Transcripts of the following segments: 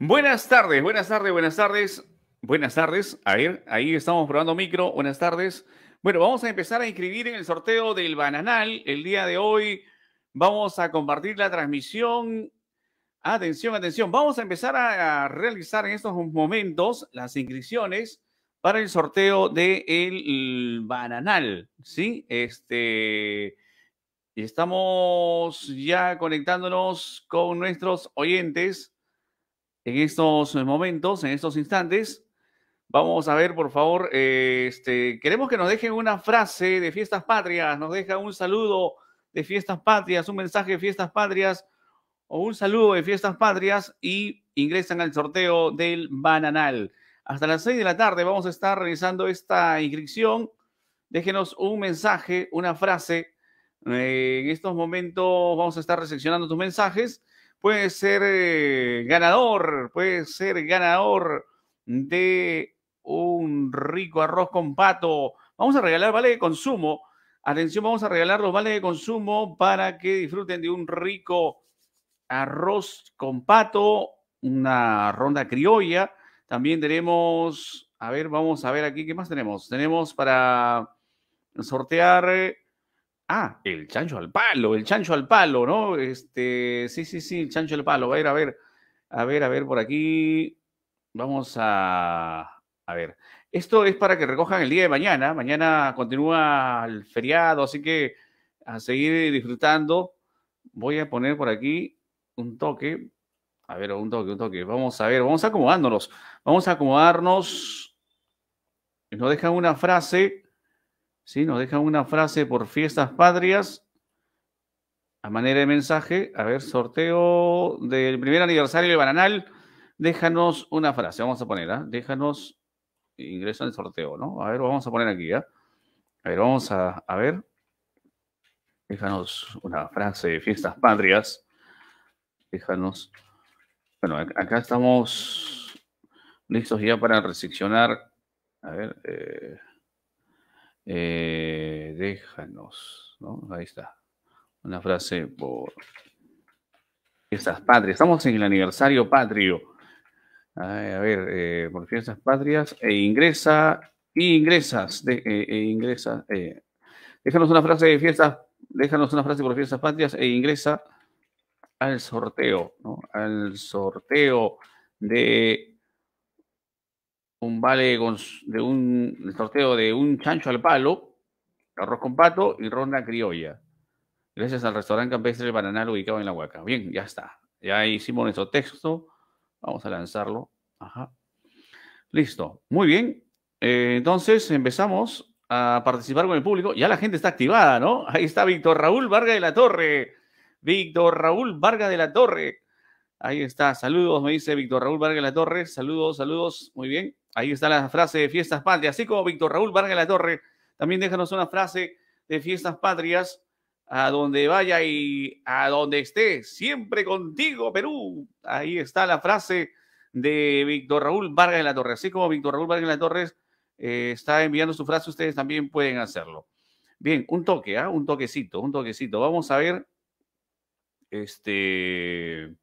Buenas tardes, buenas tardes, buenas tardes. Buenas tardes. A ver, ahí estamos probando micro. Buenas tardes. Bueno, vamos a empezar a inscribir en el sorteo del bananal. El día de hoy vamos a compartir la transmisión. Atención, atención. Vamos a empezar a, realizar en estos momentos las inscripciones para el sorteo del el bananal. ¿Sí? Este. Estamos ya conectándonos con nuestros oyentes en estos momentos, en estos instantes. Vamos a ver, por favor, eh, este, queremos que nos dejen una frase de fiestas patrias, nos deja un saludo de fiestas patrias, un mensaje de fiestas patrias o un saludo de fiestas patrias y ingresan al sorteo del bananal. Hasta las seis de la tarde vamos a estar realizando esta inscripción. Déjenos un mensaje, una frase. Eh, en estos momentos vamos a estar recepcionando tus mensajes puede ser eh, ganador, puede ser ganador de un rico arroz con pato. Vamos a regalar vales de consumo. Atención, vamos a regalar los vales de consumo para que disfruten de un rico arroz con pato, una ronda criolla. También tenemos, a ver, vamos a ver aquí, ¿qué más tenemos? Tenemos para sortear eh, Ah, el chancho al palo, el chancho al palo, ¿no? Este, sí, sí, sí, el chancho al palo. A ver, a ver, a ver, a ver, por aquí. Vamos a. A ver. Esto es para que recojan el día de mañana. Mañana continúa el feriado, así que a seguir disfrutando. Voy a poner por aquí un toque. A ver, un toque, un toque. Vamos a ver, vamos acomodándonos. Vamos a acomodarnos. Nos dejan una frase ¿sí? Nos dejan una frase por fiestas patrias a manera de mensaje. A ver, sorteo del primer aniversario de Bananal. Déjanos una frase, vamos a poner, ¿ah? Déjanos, ingresa al sorteo, ¿no? A ver, vamos a poner aquí, ya. ¿ah? A ver, vamos a, ver. Déjanos una frase de fiestas patrias. Déjanos. Bueno, acá estamos listos ya para recepcionar. A ver. Eh... Eh, déjanos, ¿no? Ahí está. Una frase por fiestas patrias. Estamos en el aniversario patrio. a ver, eh, por fiestas patrias. E ingresa, ingresas, eh, e ingresa. déjanos una frase de fiestas, déjanos una frase por fiestas patrias e ingresa al sorteo, ¿no? Al sorteo de un vale de un sorteo de un chancho al palo, arroz con pato y ronda criolla. Gracias al restaurante campestre de Bananal ubicado en la Huaca. Bien, ya está. Ya hicimos nuestro texto. Vamos a lanzarlo. Ajá. Listo. Muy bien. Eh, entonces empezamos a participar con el público. Ya la gente está activada, ¿no? Ahí está Víctor Raúl Vargas de la Torre. Víctor Raúl Vargas de la Torre. Ahí está. Saludos, me dice Víctor Raúl Vargas de la Torre. Saludos, saludos. Muy bien. Ahí está la frase de fiestas patrias. Así como Víctor Raúl Vargas La Torre, también déjanos una frase de fiestas patrias a donde vaya y a donde esté, siempre contigo, Perú. Ahí está la frase de Víctor Raúl Vargas de la Torre. Así como Víctor Raúl Vargas de la Torre eh, está enviando su frase, ustedes también pueden hacerlo. Bien, un toque, ¿ah? un toquecito, un toquecito. Vamos a ver. Este.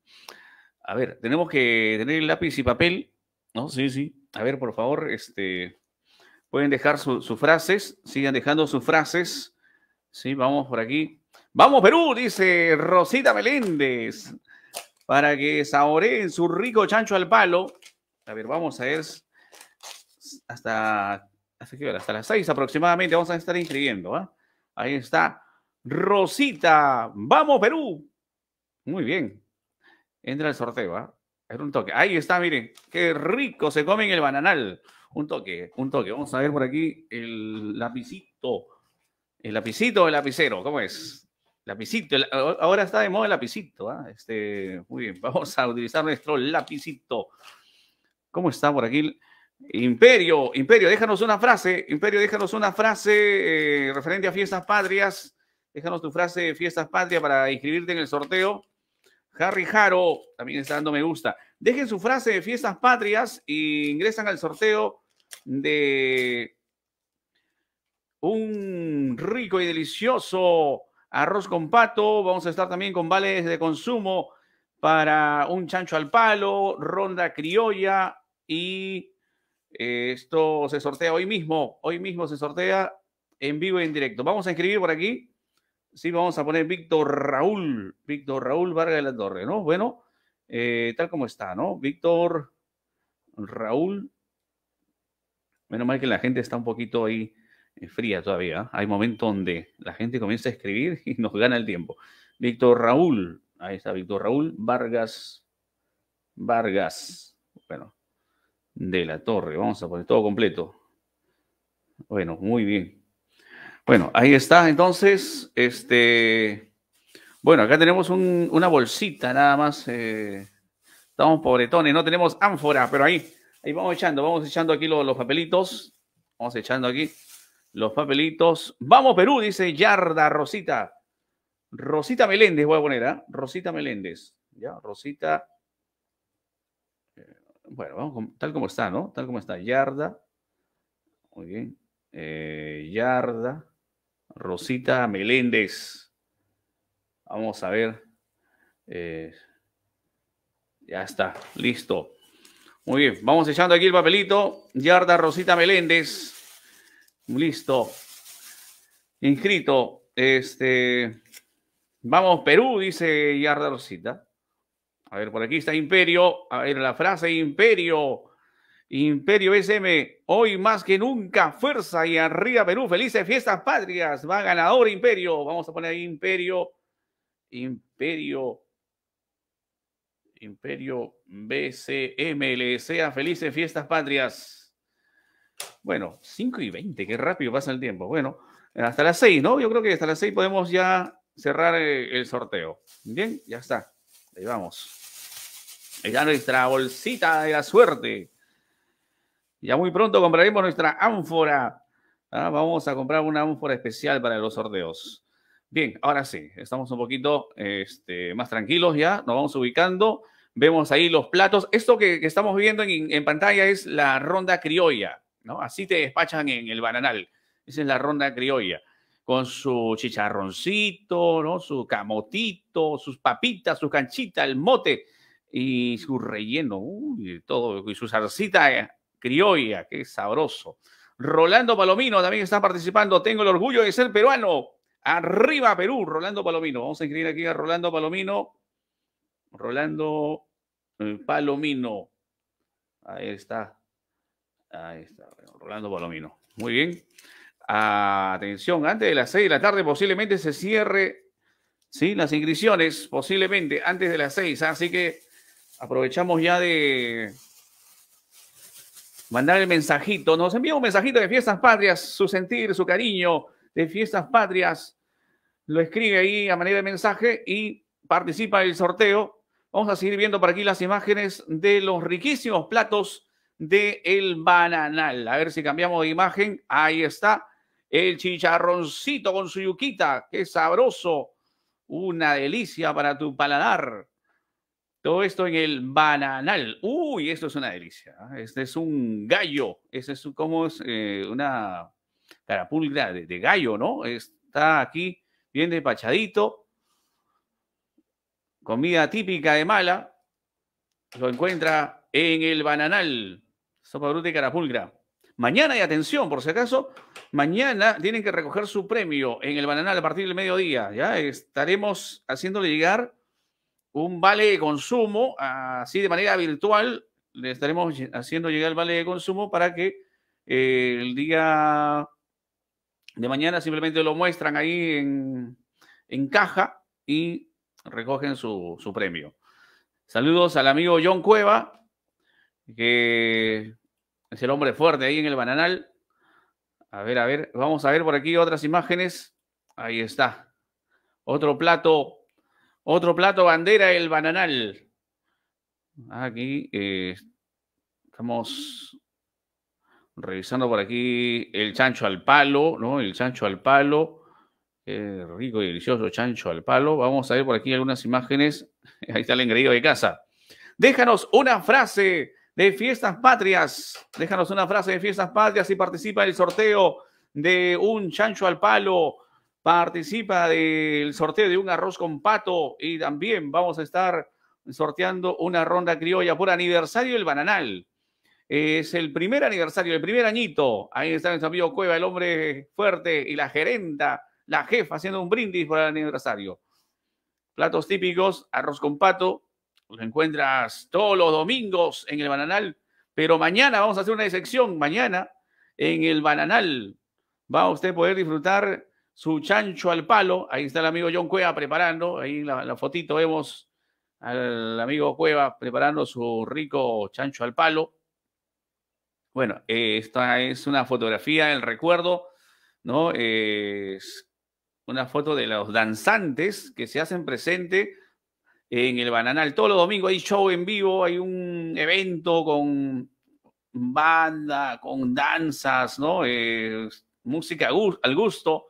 A ver, tenemos que tener el lápiz y papel, ¿no? Sí, sí a ver, por favor, este, pueden dejar sus frases, sigan dejando sus frases. Sí, vamos por aquí. Vamos Perú, dice Rosita Meléndez, para que saboreen su rico chancho al palo. A ver, vamos a ver hasta, hasta, hasta las seis aproximadamente. Vamos a estar inscribiendo. ¿ah? Ahí está Rosita. Vamos Perú. Muy bien. Entra el sorteo. ¿eh? Era un toque. Ahí está, miren. Qué rico se come en el bananal. Un toque, un toque. Vamos a ver por aquí el lapicito. El lapicito o el lapicero, ¿cómo es? Lapicito. ahora está de moda el lapicito. ¿ah? Este, muy bien, vamos a utilizar nuestro lapicito. ¿Cómo está por aquí? Imperio, Imperio, déjanos una frase. Imperio, déjanos una frase eh, referente a fiestas patrias. Déjanos tu frase de fiestas patrias para inscribirte en el sorteo Harry Jaro también está dando me gusta. Dejen su frase de fiestas patrias e ingresan al sorteo de un rico y delicioso arroz con pato. Vamos a estar también con vales de consumo para un chancho al palo, ronda criolla y eh, esto se sortea hoy mismo. Hoy mismo se sortea en vivo y en directo. Vamos a escribir por aquí Sí, vamos a poner Víctor Raúl, Víctor Raúl Vargas de la Torre, ¿no? Bueno, eh, tal como está, ¿no? Víctor Raúl. Menos mal que la gente está un poquito ahí eh, fría todavía. ¿ah? Hay momentos donde la gente comienza a escribir y nos gana el tiempo. Víctor Raúl, ahí está Víctor Raúl Vargas, Vargas, bueno, de la Torre. Vamos a poner todo completo. Bueno, muy bien. Bueno, ahí está. Entonces, este, bueno, acá tenemos una bolsita nada más. Eh, estamos pobretones, no tenemos ánfora, pero ahí, ahí vamos echando, vamos echando aquí los, papelitos. Vamos echando aquí los papelitos. Vamos, Perú, dice Yarda Rosita. Rosita Meléndez, voy a poner, ¿ah? Rosita Meléndez. Ya, Rosita. Eh, bueno, vamos tal como está, ¿no? Tal como está. Yarda. Muy bien. Eh, Yarda. Rosita Meléndez. Vamos a ver. Eh, ya está, listo. Muy bien, vamos echando aquí el papelito. Yarda Rosita Meléndez. Listo. Inscrito. Este. Vamos, Perú, dice Yarda Rosita. A ver, por aquí está Imperio. A ver, la frase Imperio. Imperio BCM, hoy más que nunca, fuerza y arriba Perú, felices fiestas patrias, va ganador Imperio, vamos a poner ahí Imperio, Imperio, Imperio BCM, le desea felices fiestas patrias. Bueno, 5 y 20, qué rápido pasa el tiempo. Bueno, hasta las 6, ¿no? Yo creo que hasta las 6 podemos ya cerrar eh, el, sorteo. Bien, ya está, ahí vamos. está nuestra bolsita de la suerte ya muy pronto compraremos nuestra ánfora. Ah, vamos a comprar una ánfora especial para los ordeos. Bien, ahora sí, estamos un poquito este, más tranquilos ya, nos vamos ubicando, vemos ahí los platos. Esto que, estamos viendo en, pantalla es la ronda criolla, ¿no? Así te despachan en el bananal. Esa es la ronda criolla, con su chicharroncito, ¿no? Su camotito, sus papitas, su canchita, el mote y su relleno, uy, todo, y su salsita eh, criolla, qué sabroso. Rolando Palomino también está participando. Tengo el orgullo de ser peruano. Arriba Perú, Rolando Palomino. Vamos a inscribir aquí a Rolando Palomino. Rolando eh, Palomino. Ahí está. Ahí está. Rolando Palomino. Muy bien. Atención, antes de las seis de la tarde posiblemente se cierre ¿sí? las inscripciones, posiblemente antes de las seis. Así que aprovechamos ya de mandar el mensajito. Nos envía un mensajito de Fiestas Patrias, su sentir, su cariño de Fiestas Patrias. Lo escribe ahí a manera de mensaje y participa del sorteo. Vamos a seguir viendo por aquí las imágenes de los riquísimos platos de El Bananal. A ver si cambiamos de imagen. Ahí está el chicharroncito con su yuquita. Qué sabroso. Una delicia para tu paladar. Todo esto en el bananal. Uy, esto es una delicia. ¿ah? Este es un gallo. Este es como eh, una carapulga de, gallo, ¿no? Está aquí bien despachadito. Comida típica de Mala. Lo encuentra en el bananal. Sopa bruta y carapulgra. Mañana, y atención, por si acaso, mañana tienen que recoger su premio en el bananal a partir del mediodía. Ya estaremos haciéndole llegar un vale de consumo, así de manera virtual, le estaremos haciendo llegar el vale de consumo para que eh, el día de mañana simplemente lo muestran ahí en, en caja y recogen su, su, premio. Saludos al amigo John Cueva, que es el hombre fuerte ahí en el bananal. A ver, a ver, vamos a ver por aquí otras imágenes. Ahí está. Otro plato otro plato bandera, el bananal. Aquí eh, estamos revisando por aquí el chancho al palo, ¿no? El chancho al palo. rico y delicioso chancho al palo. Vamos a ver por aquí algunas imágenes. Ahí está el engreído de casa. Déjanos una frase de fiestas patrias. Déjanos una frase de fiestas patrias y participa en el sorteo de un chancho al palo participa del sorteo de un arroz con pato y también vamos a estar sorteando una ronda criolla por aniversario del bananal. Es el primer aniversario, el primer añito. Ahí está nuestro amigo Cueva, el hombre fuerte y la gerenta, la jefa, haciendo un brindis por el aniversario. Platos típicos, arroz con pato, lo encuentras todos los domingos en el bananal, pero mañana vamos a hacer una excepción, mañana en el bananal va a usted poder disfrutar su chancho al palo. Ahí está el amigo John Cueva preparando. Ahí la, fotito vemos al amigo Cueva preparando su rico chancho al palo. Bueno, esta es una fotografía, el recuerdo, ¿no? es una foto de los danzantes que se hacen presente en el Bananal. Todos los domingos hay show en vivo, hay un evento con banda, con danzas, ¿no? música al gusto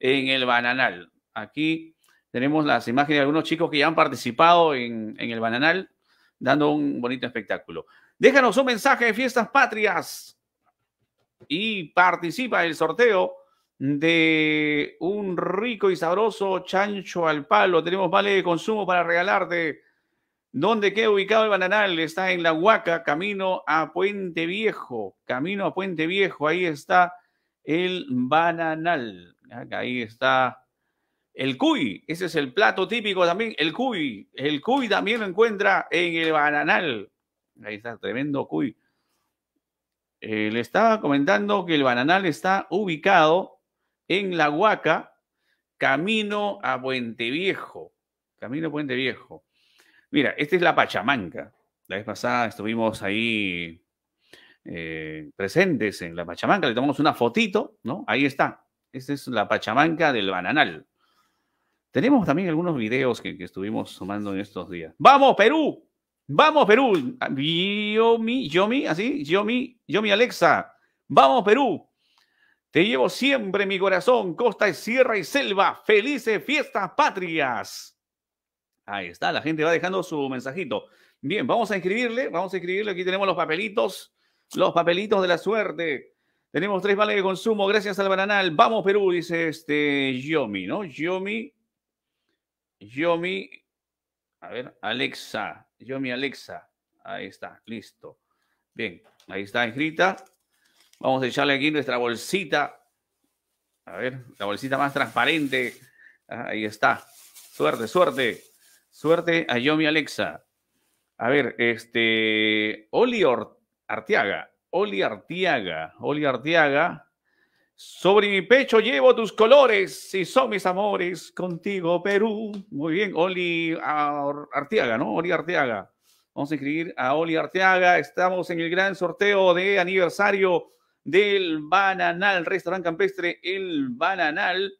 en el bananal. Aquí tenemos las imágenes de algunos chicos que ya han participado en, el bananal, dando un bonito espectáculo. Déjanos un mensaje de fiestas patrias y participa el sorteo de un rico y sabroso chancho al palo. Tenemos vale de consumo para regalarte. ¿Dónde queda ubicado el bananal? Está en La Huaca, camino a Puente Viejo. Camino a Puente Viejo, ahí está el bananal. Ahí está el cuy, ese es el plato típico también, el cuy. El cuy también lo encuentra en el bananal. Ahí está, tremendo cuy. Eh, le estaba comentando que el bananal está ubicado en La Huaca, camino a Puente Viejo. Camino a Puente Viejo. Mira, esta es la Pachamanca. La vez pasada estuvimos ahí eh, presentes en la Pachamanca, le tomamos una fotito, ¿no? Ahí está, esta es la Pachamanca del Bananal. Tenemos también algunos videos que, estuvimos sumando en estos días. ¡Vamos, Perú! ¡Vamos, Perú! Ah, Yomi, Yomi, así, Yomi, Yomi Alexa. ¡Vamos, Perú! Te llevo siempre mi corazón, costa, y sierra y selva. Felices fiestas patrias. Ahí está, la gente va dejando su mensajito. Bien, vamos a escribirle, vamos a escribirle. Aquí tenemos los papelitos, los papelitos de la suerte. Tenemos tres vales de consumo, gracias al bananal. Vamos, Perú, dice este Yomi, ¿no? Yomi, Yomi, a ver, Alexa, Yomi Alexa. Ahí está, listo. Bien, ahí está escrita. Vamos a echarle aquí nuestra bolsita. A ver, la bolsita más transparente. Ah, ahí está. Suerte, suerte. Suerte a Yomi Alexa. A ver, este. Oli Arteaga. Oli Artiaga, Oli Artiaga. Sobre mi pecho llevo tus colores, si son mis amores, contigo Perú. Muy bien, Oli Artiaga, ¿no? Oli Arteaga. Vamos a escribir a Oli Arteaga. Estamos en el gran sorteo de aniversario del Bananal, restaurante campestre El Bananal.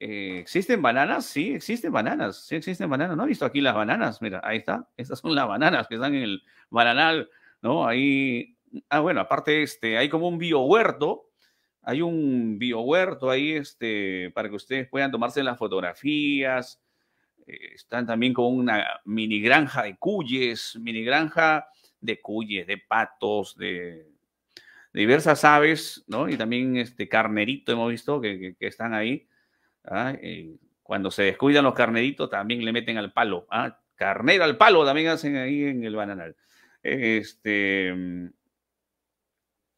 Eh, ¿Existen bananas? Sí, existen bananas. Sí, existen bananas. ¿No he visto aquí las bananas? Mira, ahí está. Estas son las bananas que están en el Bananal ¿no? Ahí, ah, bueno, aparte, este, hay como un biohuerto, hay un biohuerto ahí, este, para que ustedes puedan tomarse las fotografías. Eh, están también con una mini granja de cuyes, mini granja de cuyes, de patos, de, diversas aves, ¿no? Y también este carnerito hemos visto que, están ahí. ¿ah? cuando se descuidan los carneritos, también le meten al palo. ¿ah? Carnero al palo también hacen ahí en el bananal. Este, mm,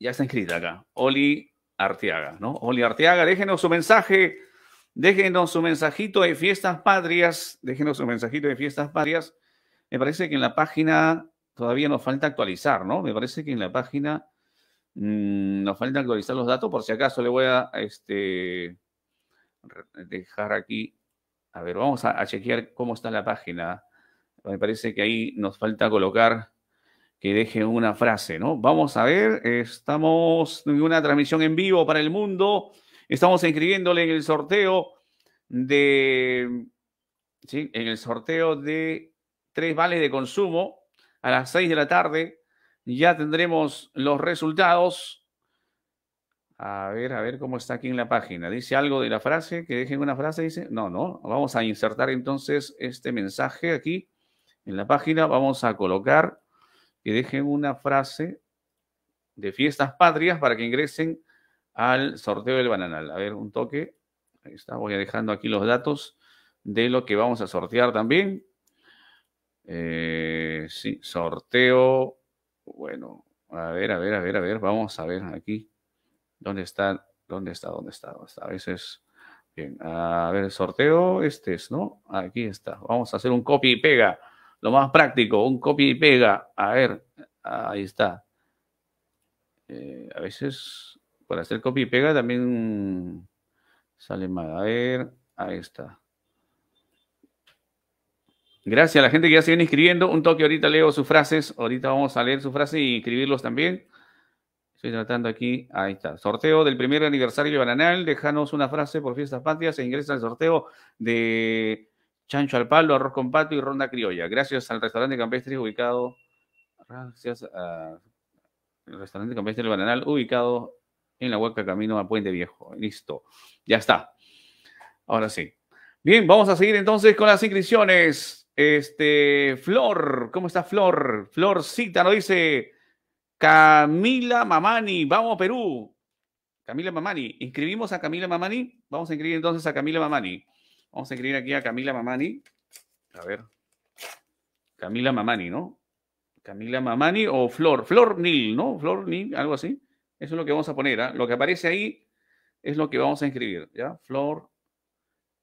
ya está inscrita acá, Oli Arteaga, ¿no? Oli Arteaga, déjenos su mensaje, déjenos su mensajito de fiestas patrias, déjenos su mensajito de fiestas patrias. Me parece que en la página todavía nos falta actualizar, ¿no? Me parece que en la página mm, nos falta actualizar los datos, por si acaso le voy a este, dejar aquí. A ver, vamos a chequear cómo está la página. Me parece que ahí nos falta colocar que dejen una frase, ¿no? Vamos a ver, estamos en una transmisión en vivo para el mundo, estamos escribiéndole en el sorteo de, ¿sí? En el sorteo de tres vales de consumo a las seis de la tarde. Ya tendremos los resultados. A ver, a ver cómo está aquí en la página. Dice algo de la frase, que dejen una frase, dice. No, no. Vamos a insertar entonces este mensaje aquí en la página. Vamos a colocar que dejen una frase de fiestas patrias para que ingresen al sorteo del bananal. A ver, un toque. Ahí está, voy dejando aquí los datos de lo que vamos a sortear también. Eh, sí, sorteo. Bueno, a ver, a ver, a ver, a ver, vamos a ver aquí. ¿Dónde está? ¿Dónde está? ¿Dónde está? ¿Dónde está? A veces. Bien, a ver, sorteo, este es, ¿no? Aquí está. Vamos a hacer un copy y pega. Lo más práctico, un copia y pega. A ver, ahí está. Eh, a veces, para hacer copia y pega también sale mal. A ver, ahí está. Gracias a la gente que ya se viene escribiendo. Un toque, ahorita leo sus frases. Ahorita vamos a leer sus frases y escribirlos también. Estoy tratando aquí. Ahí está. Sorteo del primer aniversario de Bananal. Déjanos una frase por Fiestas Patrias Se ingresa al sorteo de chancho al palo, arroz con pato y ronda criolla. Gracias al restaurante campestre ubicado, gracias al restaurante campestre del Bananal, ubicado en la hueca camino a Puente Viejo. Listo, ya está. Ahora sí. Bien, vamos a seguir entonces con las inscripciones. Este, Flor, ¿cómo está Flor? Florcita nos dice Camila Mamani, vamos Perú. Camila Mamani, inscribimos a Camila Mamani. Vamos a inscribir entonces a Camila Mamani. Vamos a escribir aquí a Camila Mamani. A ver. Camila Mamani, ¿no? Camila Mamani o Flor. Flor Nil, ¿no? Flor Nil, algo así. Eso es lo que vamos a poner. ¿ah? Lo que aparece ahí es lo que vamos a escribir. ¿Ya? Flor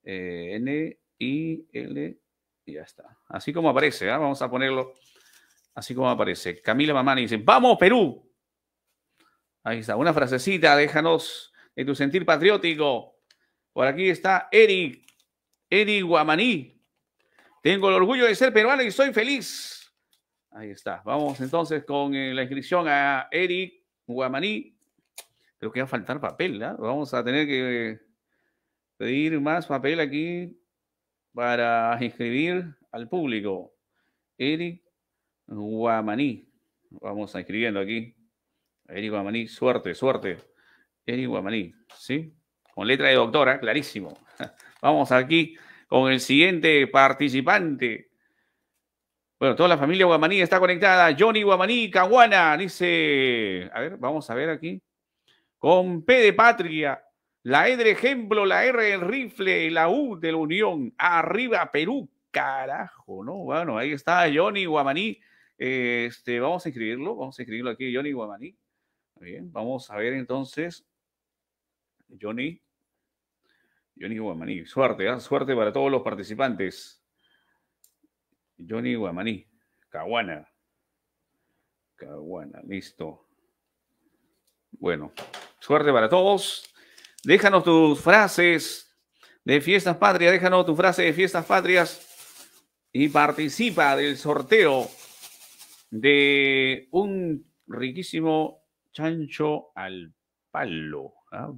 eh, N, I, L. Y ya está. Así como aparece. ¿ah? Vamos a ponerlo así como aparece. Camila Mamani dice: ¡Vamos, Perú! Ahí está. Una frasecita. Déjanos de tu sentir patriótico. Por aquí está Eric. Eri Guamaní. Tengo el orgullo de ser peruano y soy feliz. Ahí está. Vamos entonces con eh, la inscripción a Eric Guamaní. Creo que va a faltar papel, ¿ah? Vamos a tener que eh, pedir más papel aquí para inscribir al público. Eric Guamaní. Vamos a inscribiendo aquí. Eric Guamaní, suerte, suerte. Eric Guamaní, ¿sí? Con letra de doctora, clarísimo. Vamos aquí con el siguiente participante. Bueno, toda la familia Guamaní está conectada. Johnny Guamaní, Caguana, dice. A ver, vamos a ver aquí. Con P de patria, la E de ejemplo, la R del rifle, la U de la Unión. Arriba Perú, carajo, ¿no? Bueno, ahí está Johnny Guamaní. Este, vamos a escribirlo, vamos a escribirlo aquí, Johnny Guamaní. Bien, vamos a ver entonces. Johnny Johnny Guamaní. Suerte, ¿ah? suerte para todos los participantes. Johnny Guamaní. Caguana. Caguana, listo. Bueno, suerte para todos. Déjanos tus frases de fiestas patrias, déjanos tu frase de fiestas patrias y participa del sorteo de un riquísimo chancho al palo. ¿ah?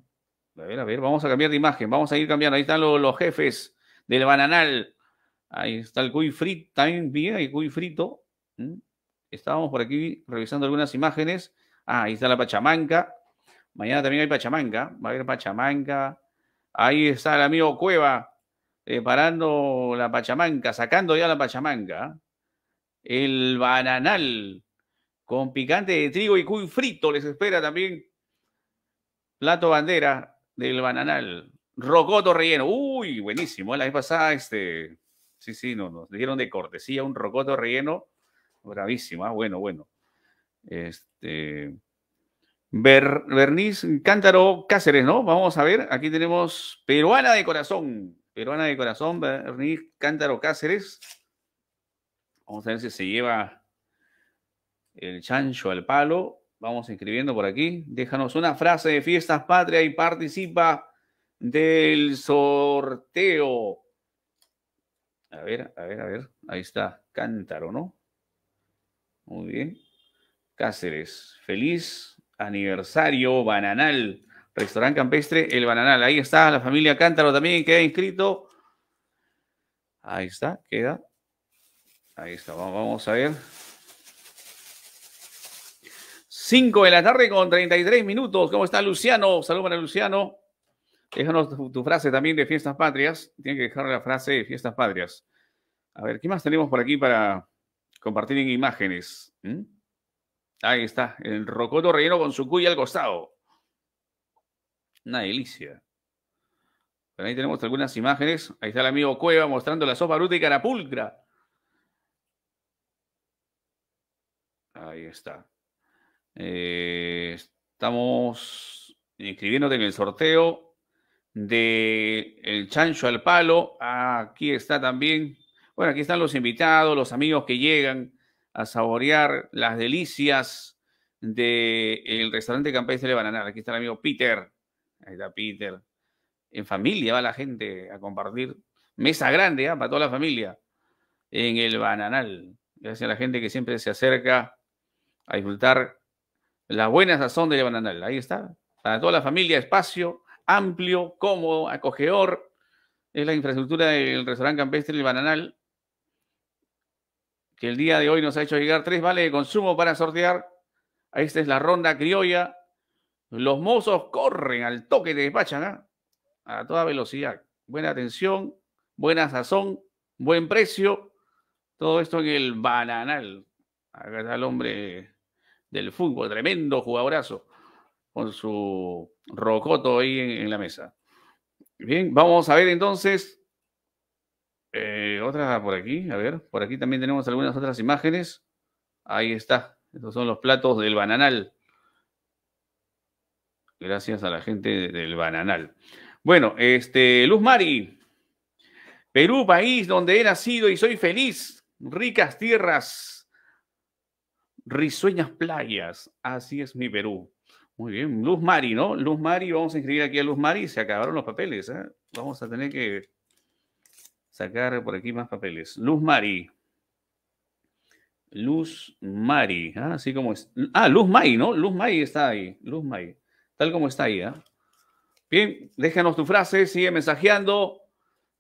A ver, a ver, vamos a cambiar de imagen, vamos a ir cambiando. Ahí están los, jefes del bananal. Ahí está el cuy frito, también bien, el cuy frito. ¿Mm? Estábamos por aquí revisando algunas imágenes. Ah, ahí está la Pachamanca. Mañana también hay Pachamanca. Va a haber Pachamanca. Ahí está el amigo Cueva preparando la Pachamanca, sacando ya la Pachamanca. El bananal con picante de trigo y cuy frito les espera también. Plato bandera del bananal. Rocoto relleno. Uy, buenísimo. ¿eh? La vez pasada, este. Sí, sí, nos, nos dieron de cortesía un rocoto relleno. bravísima, ¿eh? Bueno, bueno. Este. ver Cántaro Cáceres, ¿no? Vamos a ver. Aquí tenemos Peruana de Corazón. Peruana de Corazón, Berniz Cántaro Cáceres. Vamos a ver si se lleva el chancho al palo. Vamos escribiendo por aquí. Déjanos una frase de Fiestas Patria y participa del sorteo. A ver, a ver, a ver. Ahí está. Cántaro, ¿no? Muy bien. Cáceres. Feliz aniversario, Bananal. Restaurante Campestre, El Bananal. Ahí está la familia Cántaro también. Queda inscrito. Ahí está, queda. Ahí está. Vamos a ver. 5 de la tarde con 33 minutos. ¿Cómo está Luciano? Saludos para Luciano. Déjanos tu, frase también de Fiestas Patrias. Tiene que dejar la frase de Fiestas Patrias. A ver, ¿qué más tenemos por aquí para compartir en imágenes? ¿Mm? Ahí está, el rocoto relleno con su cuya al costado. Una delicia. Pero ahí tenemos algunas imágenes. Ahí está el amigo Cueva mostrando la sopa bruta y carapulcra. Ahí está. Eh, estamos inscribiéndote en el sorteo de El Chancho al Palo. aquí está también. Bueno, aquí están los invitados, los amigos que llegan a saborear las delicias del el restaurante campestre de Bananar. Aquí está el amigo Peter. Ahí está Peter. En familia va la gente a compartir. Mesa grande, ¿ah? para toda la familia. En el Bananal. Gracias a la gente que siempre se acerca a disfrutar la buena sazón de Bananal, ahí está. Para toda la familia, espacio amplio, cómodo, acogedor. Es la infraestructura del restaurante campestre El Bananal, que el día de hoy nos ha hecho llegar tres vales de consumo para sortear. Esta es la ronda criolla. Los mozos corren al toque de despachan ¿ah? a toda velocidad. Buena atención, buena sazón, buen precio. Todo esto en el bananal. Acá está el hombre del fútbol, tremendo jugadorazo, con su rocoto ahí en, la mesa. Bien, vamos a ver entonces eh, otra por aquí, a ver, por aquí también tenemos algunas otras imágenes. Ahí está, estos son los platos del bananal. Gracias a la gente del bananal. Bueno, este, Luz Mari, Perú, país donde he nacido y soy feliz, ricas tierras, risueñas playas, así es mi Perú. Muy bien, Luz Mari, ¿no? Luz Mari, vamos a inscribir aquí a Luz Mari, se acabaron los papeles, ¿eh? Vamos a tener que sacar por aquí más papeles. Luz Mari. Luz Mari, ¿ah? así como es. Ah, Luz Mai, ¿no? Luz Mai está ahí, Luz Mai, tal como está ahí, ¿eh? Bien, déjanos tu frase, sigue mensajeando,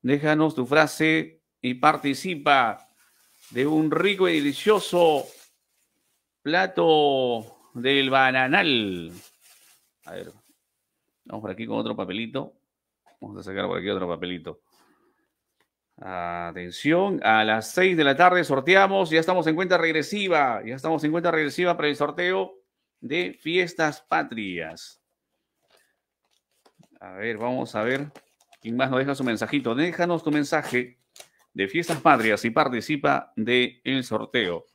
déjanos tu frase y participa de un rico y delicioso Plato del bananal. A ver, vamos por aquí con otro papelito. Vamos a sacar por aquí otro papelito. Atención, a las seis de la tarde sorteamos, ya estamos en cuenta regresiva, ya estamos en cuenta regresiva para el sorteo de fiestas patrias. A ver, vamos a ver quién más nos deja su mensajito. Déjanos tu mensaje de fiestas patrias y participa del sorteo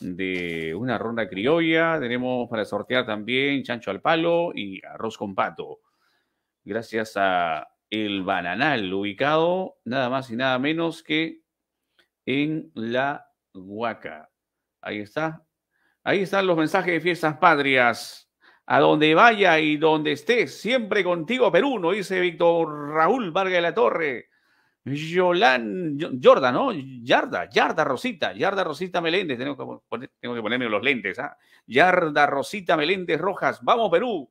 de una ronda criolla. Tenemos para sortear también chancho al palo y arroz con pato. Gracias a El Bananal, ubicado nada más y nada menos que en La Huaca. Ahí está. Ahí están los mensajes de fiestas patrias. A donde vaya y donde esté, siempre contigo, Perú, dice Víctor Raúl Vargas de la Torre. Yolan, Jorda, ¿no? Yarda, Yarda Rosita, Yarda Rosita Meléndez, tengo que, ponerme los lentes, ¿ah? Yarda Rosita Meléndez Rojas, vamos Perú,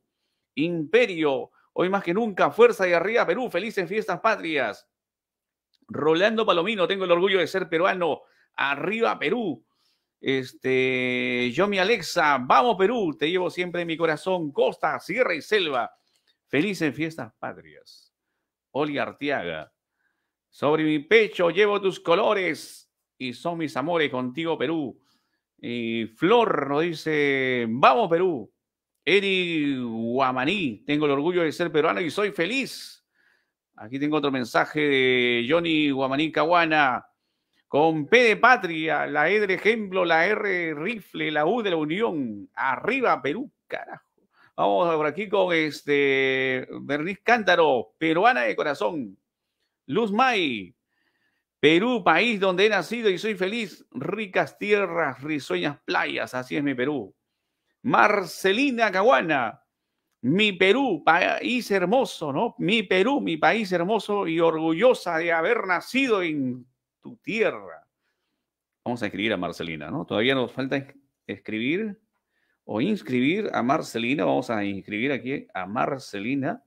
Imperio, hoy más que nunca, fuerza y arriba Perú, felices fiestas patrias. Rolando Palomino, tengo el orgullo de ser peruano, arriba Perú. Este, yo mi Alexa, vamos Perú, te llevo siempre en mi corazón, costa, sierra y selva. Felices fiestas patrias. Oli Artiaga. Sobre mi pecho llevo tus colores y son mis amores contigo, Perú. Y Flor nos dice, vamos, Perú. Eri Guamaní, tengo el orgullo de ser peruano y soy feliz. Aquí tengo otro mensaje de Johnny Guamaní Caguana. Con P de patria, la E de ejemplo, la R rifle, la U de la Unión. Arriba, Perú, carajo. Vamos por aquí con este Bernice Cántaro, peruana de corazón. Luz May, Perú, país donde he nacido y soy feliz. Ricas tierras, risueñas playas, así es mi Perú. Marcelina Caguana, mi Perú, país hermoso, ¿no? Mi Perú, mi país hermoso y orgullosa de haber nacido en tu tierra. Vamos a escribir a Marcelina, ¿no? Todavía nos falta escribir o inscribir a Marcelina. Vamos a inscribir aquí a Marcelina.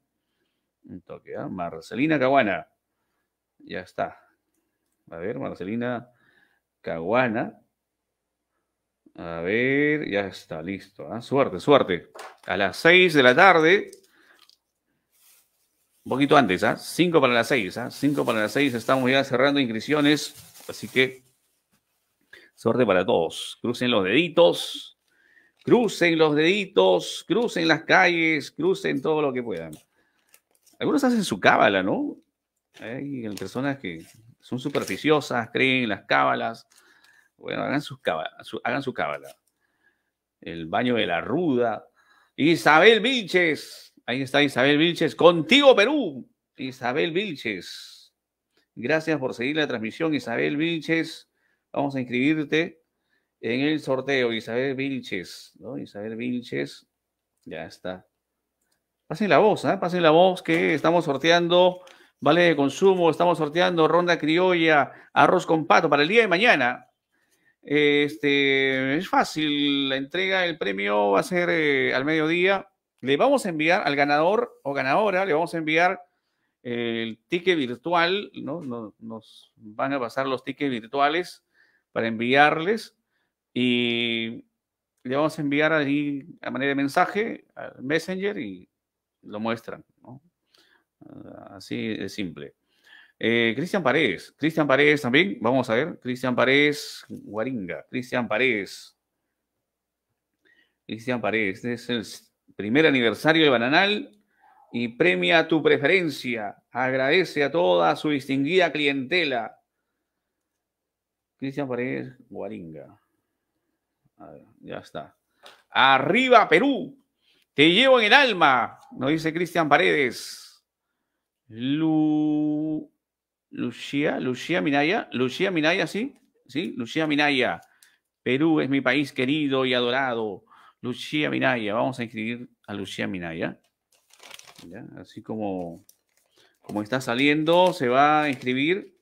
Un toque, ¿ah? Marcelina Caguana. Ya está. A ver, Marcelina Caguana. A ver, ya está, listo. ¿ah? Suerte, suerte. A las 6 de la tarde. Un poquito antes, ¿ah? 5 para las 6, ¿ah? 5 para las 6. Estamos ya cerrando inscripciones. Así que, suerte para todos. Crucen los deditos. Crucen los deditos. Crucen las calles. Crucen todo lo que puedan. Algunos hacen su cábala, ¿no? Hay personas que son superficiosas, creen en las cábalas. Bueno, hagan sus cábalas, su, hagan su cábala. El baño de la ruda. Isabel Vilches. Ahí está Isabel Vilches. Contigo, Perú. Isabel Vilches. Gracias por seguir la transmisión, Isabel Vilches. Vamos a inscribirte en el sorteo, Isabel Vilches. Isabel Vilches. Ya está. Pasen la voz, ¿eh? pasen la voz que estamos sorteando vale de consumo, estamos sorteando ronda criolla, arroz con pato para el día de mañana. Este, es fácil, la entrega del premio va a ser eh, al mediodía. Le vamos a enviar al ganador o ganadora, le vamos a enviar eh, el ticket virtual, ¿no? Nos, nos, van a pasar los tickets virtuales para enviarles y le vamos a enviar ahí a manera de mensaje al Messenger y lo muestran, ¿no? Así de simple. Eh, Cristian Paredes, Cristian Paredes también, vamos a ver, Cristian Paredes, Guaringa, Cristian Paredes. Cristian Paredes, este es el primer aniversario de Bananal y premia tu preferencia. Agradece a toda su distinguida clientela. Cristian Paredes, Guaringa. ya está. Arriba Perú, te llevo en el alma, nos dice Cristian Paredes. Lu... Lucía, Lucía Minaya, Lucía Minaya, sí, sí, Lucía Minaya. Perú es mi país querido y adorado. Lucía Minaya, vamos a inscribir a Lucía Minaya. Así como, como está saliendo, se va a inscribir.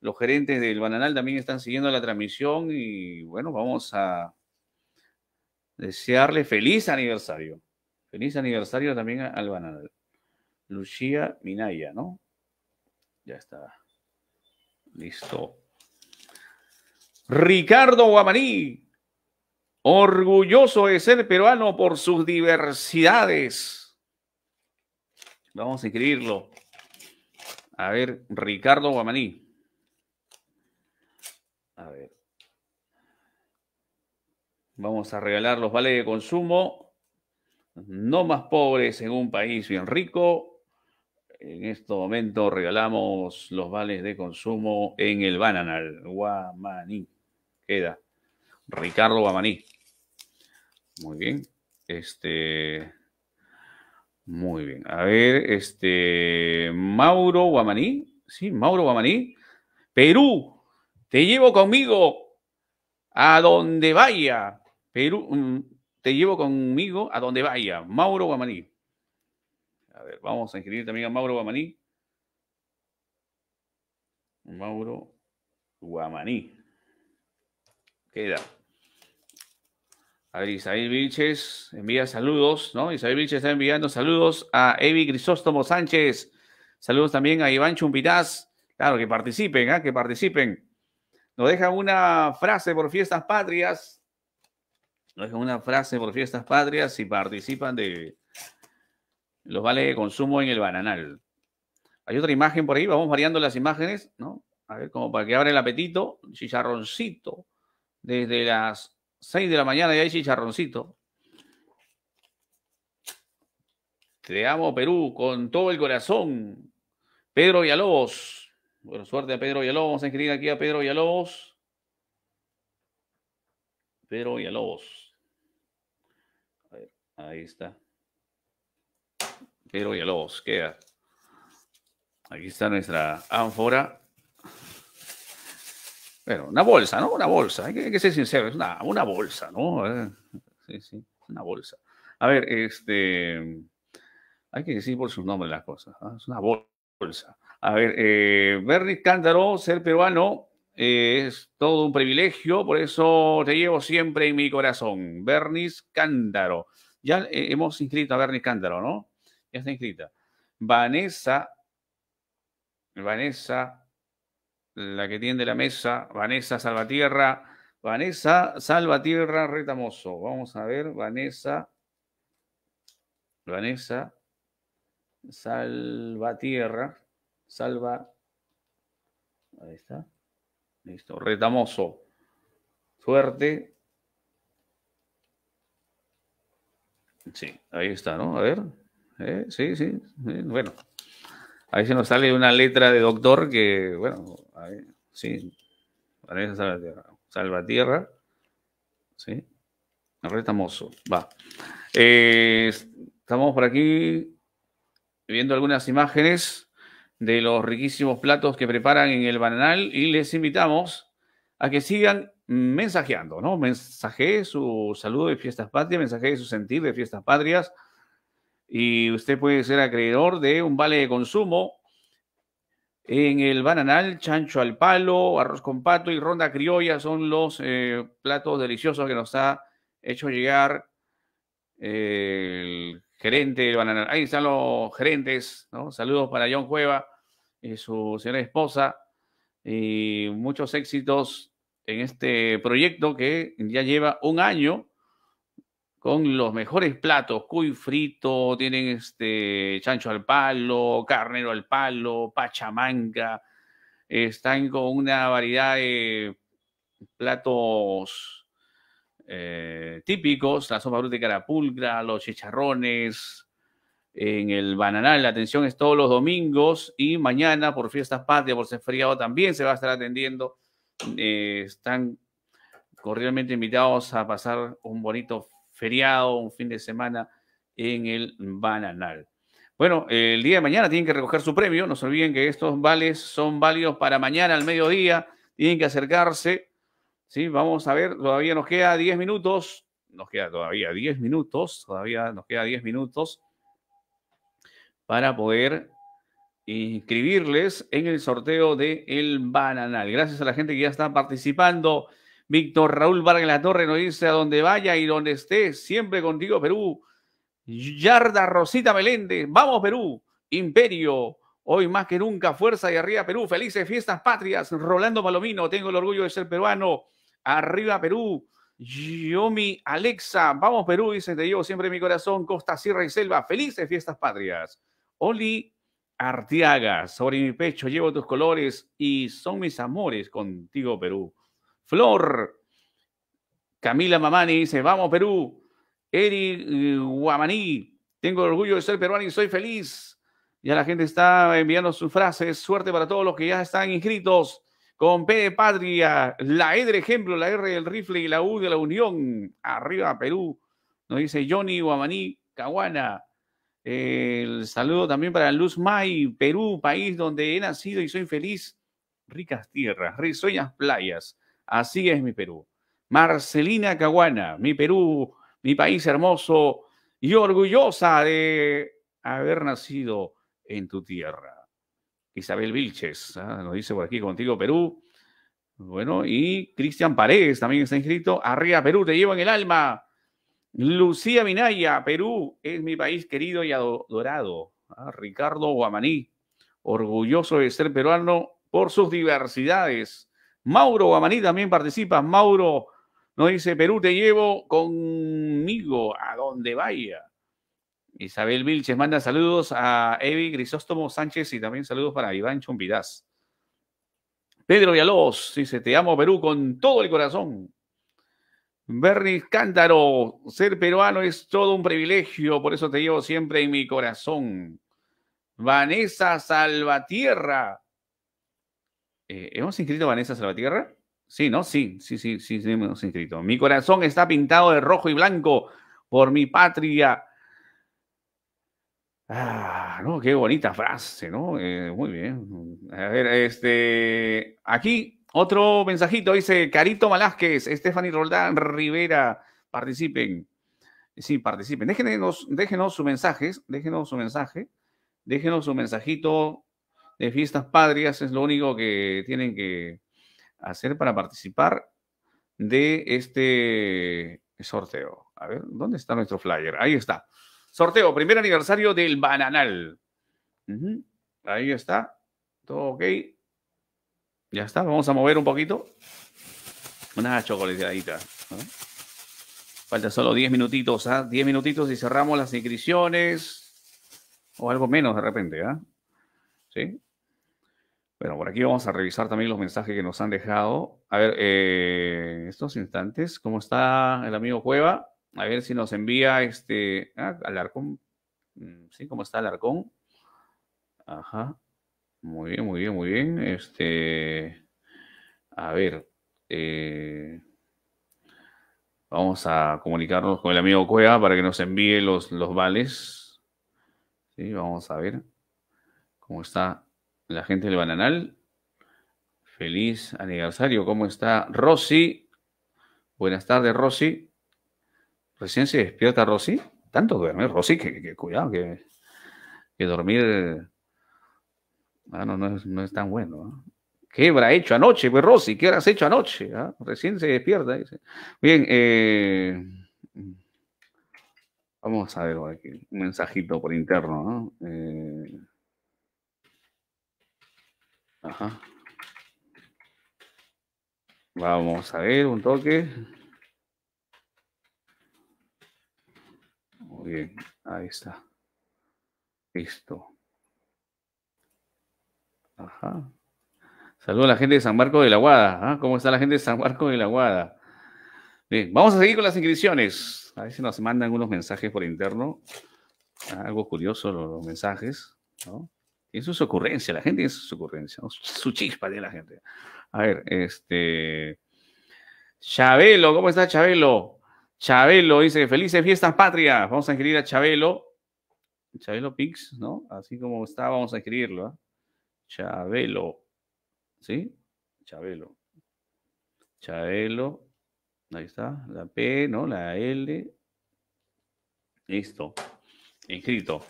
Los gerentes del Bananal también están siguiendo la transmisión y bueno, vamos a desearle feliz aniversario. Feliz aniversario también al Bananal. Lucía Minaya, ¿no? Ya está. Listo. Ricardo Guamaní. Orgulloso de ser peruano por sus diversidades. Vamos a escribirlo. A ver, Ricardo Guamaní. A ver. Vamos a regalar los vales de consumo. No más pobres en un país bien rico. En este momento regalamos los vales de consumo en el Bananal. Guamaní. Queda. Ricardo Guamaní. Muy bien. Este. Muy bien. A ver, este. Mauro Guamaní. Sí, Mauro Guamaní. Perú. Te llevo conmigo a donde vaya. Perú. Mm, te llevo conmigo a donde vaya. Mauro Guamaní vamos a ingerir también a Mauro Guamaní. Mauro Guamaní. Queda. A ver, Isabel Vilches envía saludos, ¿no? Isabel Vilches está enviando saludos a Evi Grisóstomo Sánchez. Saludos también a Iván Chumpitaz. Claro, que participen, ¿eh? que participen. Nos dejan una frase por fiestas patrias. Nos dejan una frase por fiestas patrias y participan de, los vales de consumo en el bananal. Hay otra imagen por ahí, vamos variando las imágenes, ¿no? A ver, como para que abra el apetito, chicharroncito. Desde las 6 de la mañana ya hay chicharroncito. Te amo, Perú, con todo el corazón. Pedro Villalobos. Buena suerte a Pedro Villalobos. Vamos a inscribir aquí a Pedro Villalobos. Pedro Villalobos. A ver, ahí está pero ya lo queda. Aquí está nuestra ánfora. pero una bolsa, ¿no? Una bolsa. Hay que, ser sincero, es una, bolsa, ¿no? Eh, sí, sí, una bolsa. A ver, este. Hay que decir por su nombre las cosas. ¿ah? Es una bolsa. A ver, eh, Cándaro, ser peruano, eh, es todo un privilegio, por eso te llevo siempre en mi corazón. Bernis Cándaro. Ya eh, hemos inscrito a Bernis Cándaro, ¿no? ya está inscrita. Vanessa, Vanessa, la que tiende la mesa, Vanessa Salvatierra, Vanessa Salvatierra Retamoso. Vamos a ver, Vanessa, Vanessa Salvatierra, Salva, ahí está, listo, Retamoso. Suerte. Sí, ahí está, ¿no? A ver. Eh, sí, sí, eh, Bueno, ahí se nos sale una letra de doctor que, bueno, sí. Vanessa Salvatierra. Salvatierra. Sí. Retamoso. Va. Eh, estamos por aquí viendo algunas imágenes de los riquísimos platos que preparan en el bananal y les invitamos a que sigan mensajeando, ¿no? Mensaje su saludo de fiestas patrias, mensaje su sentir de fiestas patrias y usted puede ser acreedor de un vale de consumo en el bananal, chancho al palo, arroz con pato y ronda criolla son los eh, platos deliciosos que nos ha hecho llegar eh, el gerente del bananal. Ahí están los gerentes, ¿no? Saludos para John Cueva y su señora esposa y muchos éxitos en este proyecto que ya lleva un año con los mejores platos, cuy frito, tienen este chancho al palo, carnero al palo, pachamanga, están con una variedad de platos eh, típicos, la sopa bruta de carapulcra, los chicharrones, en el Bananal, la atención es todos los domingos y mañana por Fiestas patria, por ser feriado también se va a estar atendiendo, eh, están cordialmente invitados a pasar un bonito feriado, un fin de semana en el Bananal. Bueno, el día de mañana tienen que recoger su premio. No se olviden que estos vales son válidos para mañana al mediodía. Tienen que acercarse. Sí, vamos a ver, todavía nos queda 10 minutos. Nos queda todavía 10 minutos. Todavía nos queda 10 minutos para poder inscribirles en el sorteo de El Bananal. Gracias a la gente que ya está participando Víctor Raúl Vargas La Torre nos dice a donde vaya y donde esté, siempre contigo, Perú. Yarda Rosita Meléndez, vamos, Perú. Imperio, hoy más que nunca, fuerza y arriba, Perú. Felices fiestas patrias. Rolando Palomino, tengo el orgullo de ser peruano. Arriba, Perú. Yomi Alexa, vamos, Perú, dice, te llevo siempre en mi corazón. Costa, Sierra y Selva, felices fiestas patrias. Oli Artiaga, sobre mi pecho llevo tus colores y son mis amores contigo, Perú. Flor. Camila Mamani dice, vamos Perú. Eri eh, Guamaní, tengo orgullo de ser peruano y soy feliz. Ya la gente está enviando sus frases. Suerte para todos los que ya están inscritos con P de Patria, la E ejemplo, la R del rifle y la U de la Unión. Arriba Perú, nos dice Johnny Guamaní Caguana. El saludo también para Luz May, Perú, país donde he nacido y soy feliz. Ricas tierras, risueñas playas, Así es mi Perú. Marcelina Caguana, mi Perú, mi país hermoso y orgullosa de haber nacido en tu tierra. Isabel Vilches, ¿ah? lo nos dice por aquí contigo Perú. Bueno, y Cristian Paredes también está inscrito. Arriba Perú, te llevo en el alma. Lucía Minaya, Perú es mi país querido y adorado. ¿Ah? Ricardo Guamaní, orgulloso de ser peruano por sus diversidades. Mauro Guamaní también participa. Mauro nos dice, Perú, te llevo conmigo a donde vaya. Isabel Vilches manda saludos a Evi Grisóstomo Sánchez y también saludos para Iván Chumpidas. Pedro Villalobos dice, te amo Perú con todo el corazón. Bernie Cántaro, ser peruano es todo un privilegio, por eso te llevo siempre en mi corazón. Vanessa Salvatierra, eh, ¿Hemos inscrito a Vanessa Salvatierra? Sí, ¿no? Sí, sí, sí, sí, sí, hemos inscrito. Mi corazón está pintado de rojo y blanco por mi patria. Ah, no, qué bonita frase, ¿no? Eh, muy bien. A ver, este, aquí otro mensajito dice Carito Malásquez, Stephanie Roldán Rivera, participen. Sí, participen. Déjenos, déjenos sus mensajes, déjenos su mensaje, déjenos su mensajito de fiestas patrias es lo único que tienen que hacer para participar de este sorteo. A ver, ¿dónde está nuestro flyer? Ahí está. Sorteo, primer aniversario del bananal. Ahí está. Todo ok. Ya está. Vamos a mover un poquito. Una chocolateadita. Falta solo 10 minutitos. ¿ah? 10 minutitos y cerramos las inscripciones. O algo menos de repente. ¿ah? ¿Sí? Bueno, por aquí vamos a revisar también los mensajes que nos han dejado. A ver, en eh, estos instantes, ¿cómo está el amigo Cueva? A ver si nos envía este. Ah, Alarcón. Mm, sí, ¿cómo está Alarcón? Ajá. Muy bien, muy bien, muy bien. Este. A ver. Eh, vamos a comunicarnos con el amigo Cueva para que nos envíe los, los vales. Sí, vamos a ver cómo está la gente del bananal. Feliz aniversario. ¿Cómo está Rosy? Buenas tardes, Rosy. ¿Recién se despierta Rosy? Tanto duerme Rosy que, cuidado, que, que dormir ah, no, no, es, tan bueno. ¿Qué habrá hecho anoche, pues, Rosy? ¿Qué habrás hecho anoche? Ah, recién se despierta. Bien, eh, vamos a ver aquí un mensajito por interno. Eh, Ajá. Vamos a ver, un toque. Muy bien, ahí está. Listo. Ajá. Saludos a la gente de San Marco de la Guada. ¿ah? ¿Cómo está la gente de San Marco de la Guada? Bien, vamos a seguir con las inscripciones. A ver si nos mandan unos mensajes por interno. Algo curioso los mensajes, ¿no? es su ocurrencia, la gente es su ocurrencia, su chispa de la gente. A ver, este. Chabelo, ¿cómo está Chabelo? Chabelo dice, felices fiestas patrias. Vamos a escribir a Chabelo. Chabelo Pix, ¿no? Así como está, vamos a escribirlo. ¿ah? Chabelo. ¿Sí? Chabelo. Chabelo. Ahí está. La P, ¿no? La L. Listo. Inscrito.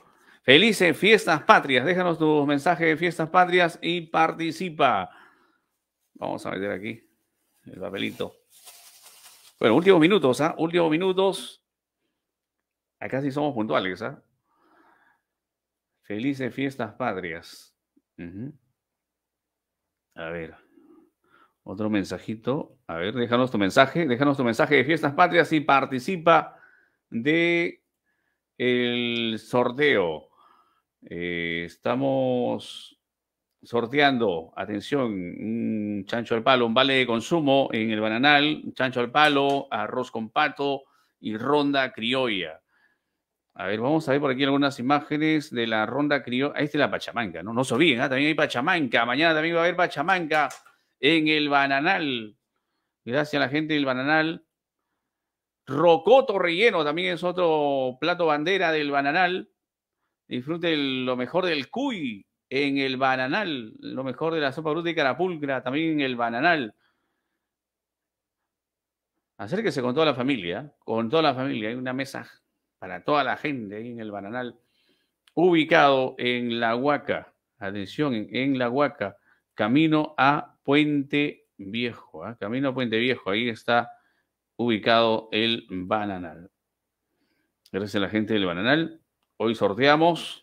Felices fiestas patrias. Déjanos tu mensaje de fiestas patrias y participa. Vamos a meter aquí el papelito. Bueno, últimos minutos, ¿ah? Últimos minutos. Acá sí somos puntuales, ¿ah? Felices fiestas patrias. A ver. Otro mensajito. A ver, déjanos tu mensaje. Déjanos tu mensaje de fiestas patrias y participa de el sorteo. Eh, estamos sorteando, atención, un chancho al palo, un vale de consumo en el bananal, chancho al palo, arroz con pato y ronda criolla. A ver, vamos a ver por aquí algunas imágenes de la ronda criolla. Ahí está la Pachamanca, ¿no? No se olviden, ¿ah? también hay Pachamanca. Mañana también va a haber Pachamanca en el bananal. Gracias a la gente del bananal. Rocoto relleno también es otro plato bandera del bananal. Disfrute lo mejor del cuy en el bananal, lo mejor de la sopa bruta y carapulcra también en el bananal. Acérquese con toda la familia, con toda la familia. Hay una mesa para toda la gente ahí en el bananal, ubicado en La Huaca. Atención, en, La Huaca, camino a Puente Viejo. ¿ah? Camino a Puente Viejo, ahí está ubicado el bananal. Gracias a la gente del bananal Hoy sorteamos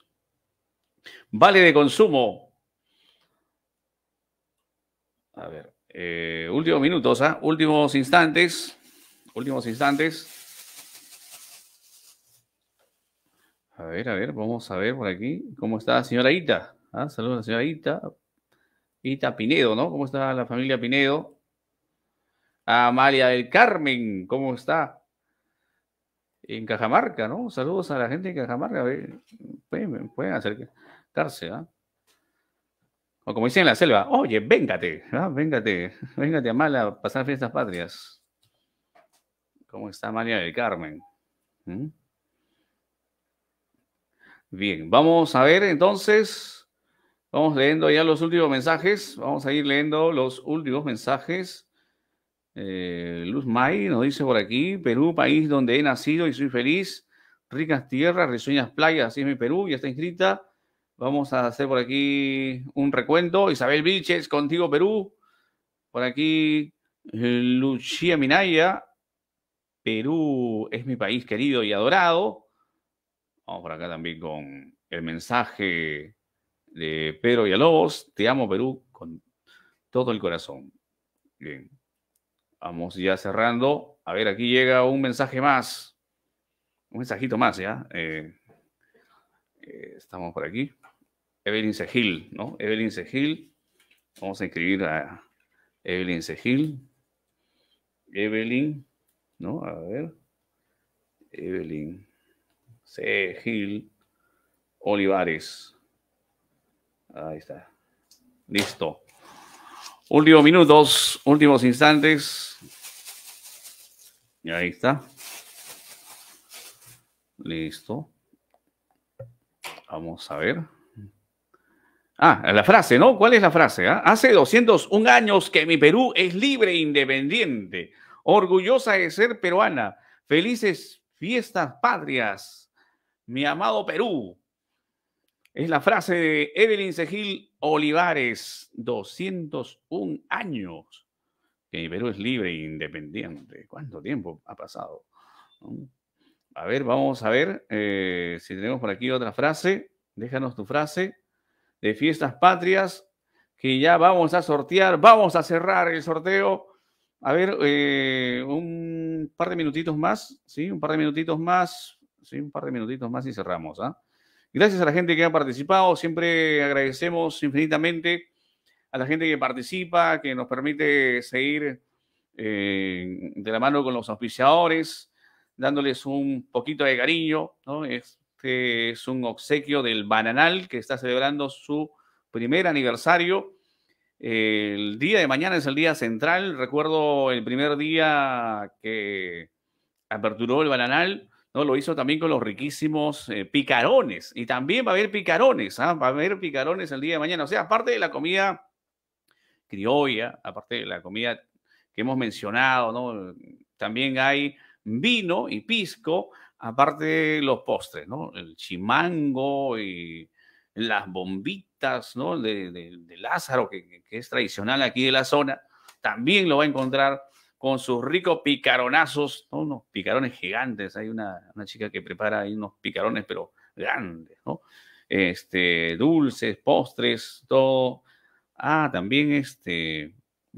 vale de consumo. A ver, eh, últimos minutos, ¿ah? últimos instantes, últimos instantes. A ver, a ver, vamos a ver por aquí cómo está la señora Ita. ¿Ah? Saludos a la señora Ita. Ita Pinedo, ¿no? ¿Cómo está la familia Pinedo? Amalia del Carmen, ¿cómo está? en Cajamarca, ¿no? Saludos a la gente en Cajamarca. Pueden, pueden acercarse, ¿ah? O como dicen en la selva, oye, véngate, ¿ah? véngate, véngate a Mala a pasar fiestas patrias. ¿Cómo está María del Carmen? ¿Mm? Bien, vamos a ver entonces, vamos leyendo ya los últimos mensajes, vamos a ir leyendo los últimos mensajes. Eh, Luz May nos dice por aquí, Perú, país donde he nacido y soy feliz, ricas tierras, risueñas playas, así es mi Perú, ya está inscrita. Vamos a hacer por aquí un recuento. Isabel Vilches, contigo Perú. Por aquí, eh, Lucía Minaya, Perú es mi país querido y adorado. Vamos por acá también con el mensaje de Pedro Villalobos. Te amo Perú con todo el corazón. Bien. Vamos ya cerrando. A ver, aquí llega un mensaje más. Un mensajito más, ¿ya? Eh, eh, estamos por aquí. Evelyn Segil, ¿no? Evelyn Segil. Vamos a escribir a Evelyn Segil. Evelyn, ¿no? A ver. Evelyn Segil Olivares. Ahí está. Listo. Últimos minutos, últimos instantes. Y ahí está. Listo. Vamos a ver. Ah, la frase, ¿no? ¿Cuál es la frase? Ah? Hace 201 años que mi Perú es libre e independiente, orgullosa de ser peruana. Felices fiestas patrias, mi amado Perú. Es la frase de Evelyn Segil Olivares, 201 años que Perú es libre e independiente. ¿Cuánto tiempo ha pasado? A ver, vamos a ver eh, si tenemos por aquí otra frase. Déjanos tu frase de fiestas patrias que ya vamos a sortear, vamos a cerrar el sorteo. A ver, eh, un par de minutitos más, ¿sí? Un par de minutitos más, ¿sí? Un par de minutitos más y cerramos, ¿ah? Gracias a la gente que ha participado. Siempre agradecemos infinitamente a la gente que participa, que nos permite seguir eh, de la mano con los auspiciadores, dándoles un poquito de cariño. Este es un obsequio del Bananal que está celebrando su primer aniversario. El día de mañana es el día central. Recuerdo el primer día que aperturó el bananal. ¿no? Lo hizo también con los riquísimos eh, picarones. Y también va a haber picarones, ¿ah? va a haber picarones el día de mañana. O sea, aparte de la comida criolla, aparte de la comida que hemos mencionado, ¿no? También hay vino y pisco, aparte de los postres, ¿no? El chimango y las bombitas, ¿no? De, de, de Lázaro, que, que, es tradicional aquí de la zona, también lo va a encontrar con sus ricos picaronazos, unos picarones gigantes. Hay una, chica que prepara ahí unos picarones, pero grandes, ¿no? Este, dulces, postres, todo. Ah, también este,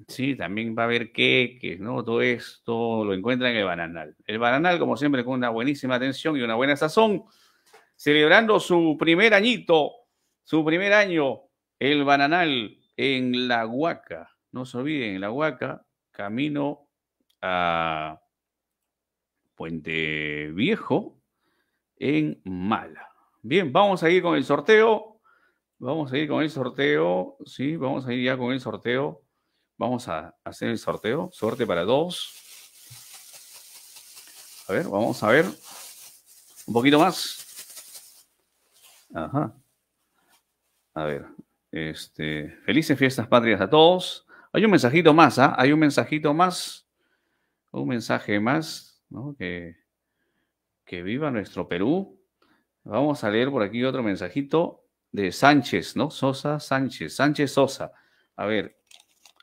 sí, también va a haber queques, ¿no? Todo esto lo encuentra en el bananal. El bananal, como siempre, con una buenísima atención y una buena sazón, celebrando su primer añito, su primer año, el bananal en La Huaca. No se olviden, en La Huaca, camino Puente Viejo en Mala. Bien, vamos a ir con el sorteo. Vamos a ir con el sorteo. Sí, vamos a ir ya con el sorteo. Vamos a hacer el sorteo. Suerte para dos. A ver, vamos a ver. Un poquito más. Ajá. A ver. Este, felices fiestas patrias a todos. Hay un mensajito más, ¿ah? Hay un mensajito más un mensaje más, ¿no? Que, viva nuestro Perú. Vamos a leer por aquí otro mensajito de Sánchez, ¿no? Sosa Sánchez, Sánchez Sosa. A ver,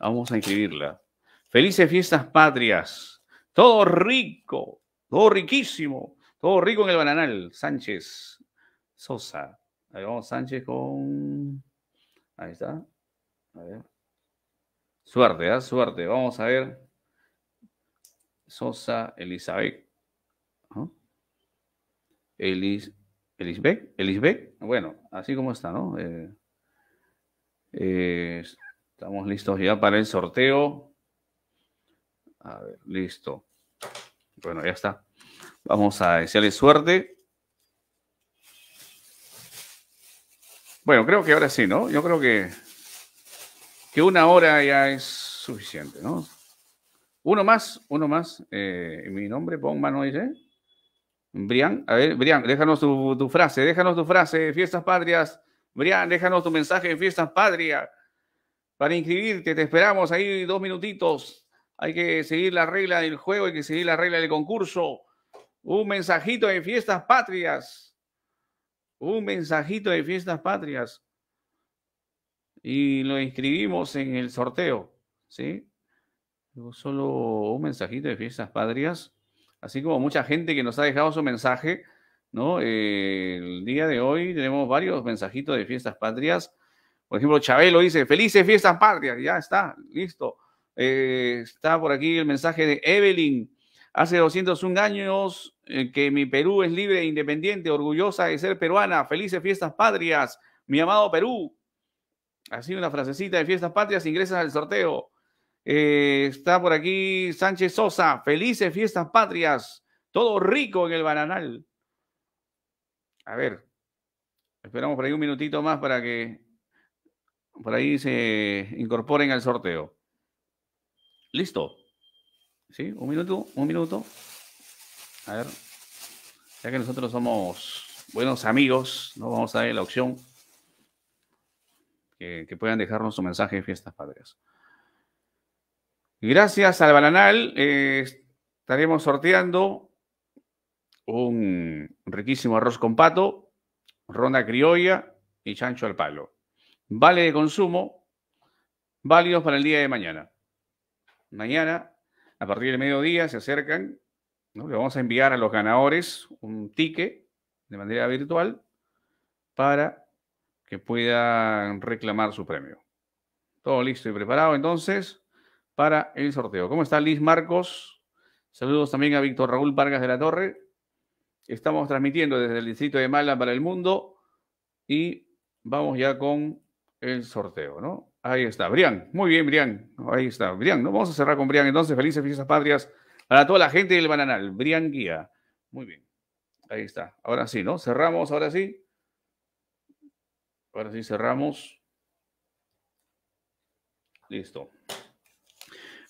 vamos a inscribirla. Felices fiestas patrias. Todo rico, todo riquísimo, todo rico en el bananal. Sánchez Sosa. Ahí vamos, Sánchez con... Ahí está. A ver. Suerte, ¿eh? Suerte. Vamos a ver. Sosa, Elizabeth. ¿no? Elis, Elisbeth, bueno, así como está, ¿no? Eh, eh, estamos listos ya para el sorteo. A ver, listo. Bueno, ya está. Vamos a desearle suerte. Bueno, creo que ahora sí, ¿no? Yo creo que, que una hora ya es suficiente, ¿no? Uno más, uno más. Eh, mi nombre, pon mano, dice. ¿eh? Brian, a ver, Brian, déjanos tu, frase, déjanos tu frase, Fiestas Patrias. Brian, déjanos tu mensaje de Fiestas Patrias. Para inscribirte, te esperamos ahí dos minutitos. Hay que seguir la regla del juego, hay que seguir la regla del concurso. Un mensajito de Fiestas Patrias. Un mensajito de Fiestas Patrias. Y lo inscribimos en el sorteo, ¿sí? solo un mensajito de fiestas patrias, así como mucha gente que nos ha dejado su mensaje, ¿no? Eh, el día de hoy tenemos varios mensajitos de fiestas patrias. Por ejemplo, Chabelo dice, felices fiestas patrias, ya está, listo. Eh, está por aquí el mensaje de Evelyn. Hace 201 años eh, que mi Perú es libre e independiente, orgullosa de ser peruana. Felices fiestas patrias, mi amado Perú. Así una frasecita de fiestas patrias, ingresas al sorteo. Eh, está por aquí Sánchez Sosa. Felices fiestas patrias. Todo rico en el bananal. A ver. Esperamos por ahí un minutito más para que por ahí se incorporen al sorteo. Listo. ¿Sí? Un minuto, un minuto. A ver. Ya que nosotros somos buenos amigos, no vamos a ver la opción que, que puedan dejarnos su mensaje de fiestas patrias. Gracias al bananal eh, estaremos sorteando un riquísimo arroz con pato, ronda criolla y chancho al palo. Vale de consumo, válidos para el día de mañana. Mañana, a partir del mediodía, se acercan, ¿no? le vamos a enviar a los ganadores un ticket de manera virtual para que puedan reclamar su premio. Todo listo y preparado entonces para el sorteo. ¿Cómo está Liz Marcos? Saludos también a Víctor Raúl Vargas de la Torre. Estamos transmitiendo desde el distrito de Mala para el mundo y vamos ya con el sorteo, ¿no? Ahí está, Brian. Muy bien, Brian. Ahí está, Brian. ¿no? Vamos a cerrar con Brian. Entonces, felices fiestas patrias para toda la gente del Bananal. Brian Guía. Muy bien. Ahí está. Ahora sí, ¿no? Cerramos, ahora sí. Ahora sí cerramos. Listo.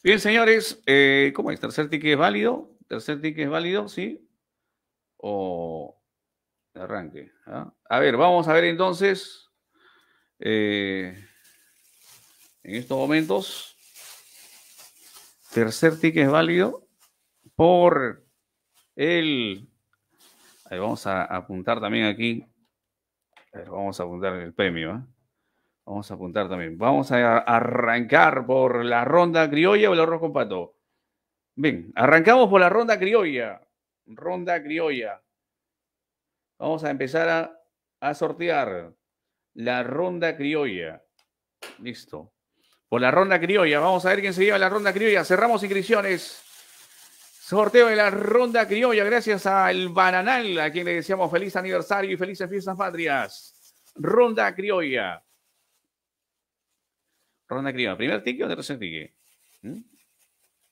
Bien, señores, eh, ¿cómo es? ¿Tercer ticket es válido? ¿Tercer ticket es válido? ¿Sí? O arranque. ¿Ah? A ver, vamos a ver entonces. Eh, en estos momentos, tercer ticket es válido por el. vamos a apuntar también aquí. vamos a apuntar el premio. ¿eh? Vamos a apuntar también. Vamos a arrancar por la ronda criolla o el arroz con pato. Bien, arrancamos por la ronda criolla. Ronda criolla. Vamos a empezar a, sortear la ronda criolla. Listo. Por la ronda criolla. Vamos a ver quién se lleva la ronda criolla. Cerramos inscripciones. Sorteo de la ronda criolla. Gracias al Bananal, a quien le deseamos feliz aniversario y felices fiestas patrias. Ronda criolla. Ronda criolla. ¿Primer tique o tercer tique? ¿Mm?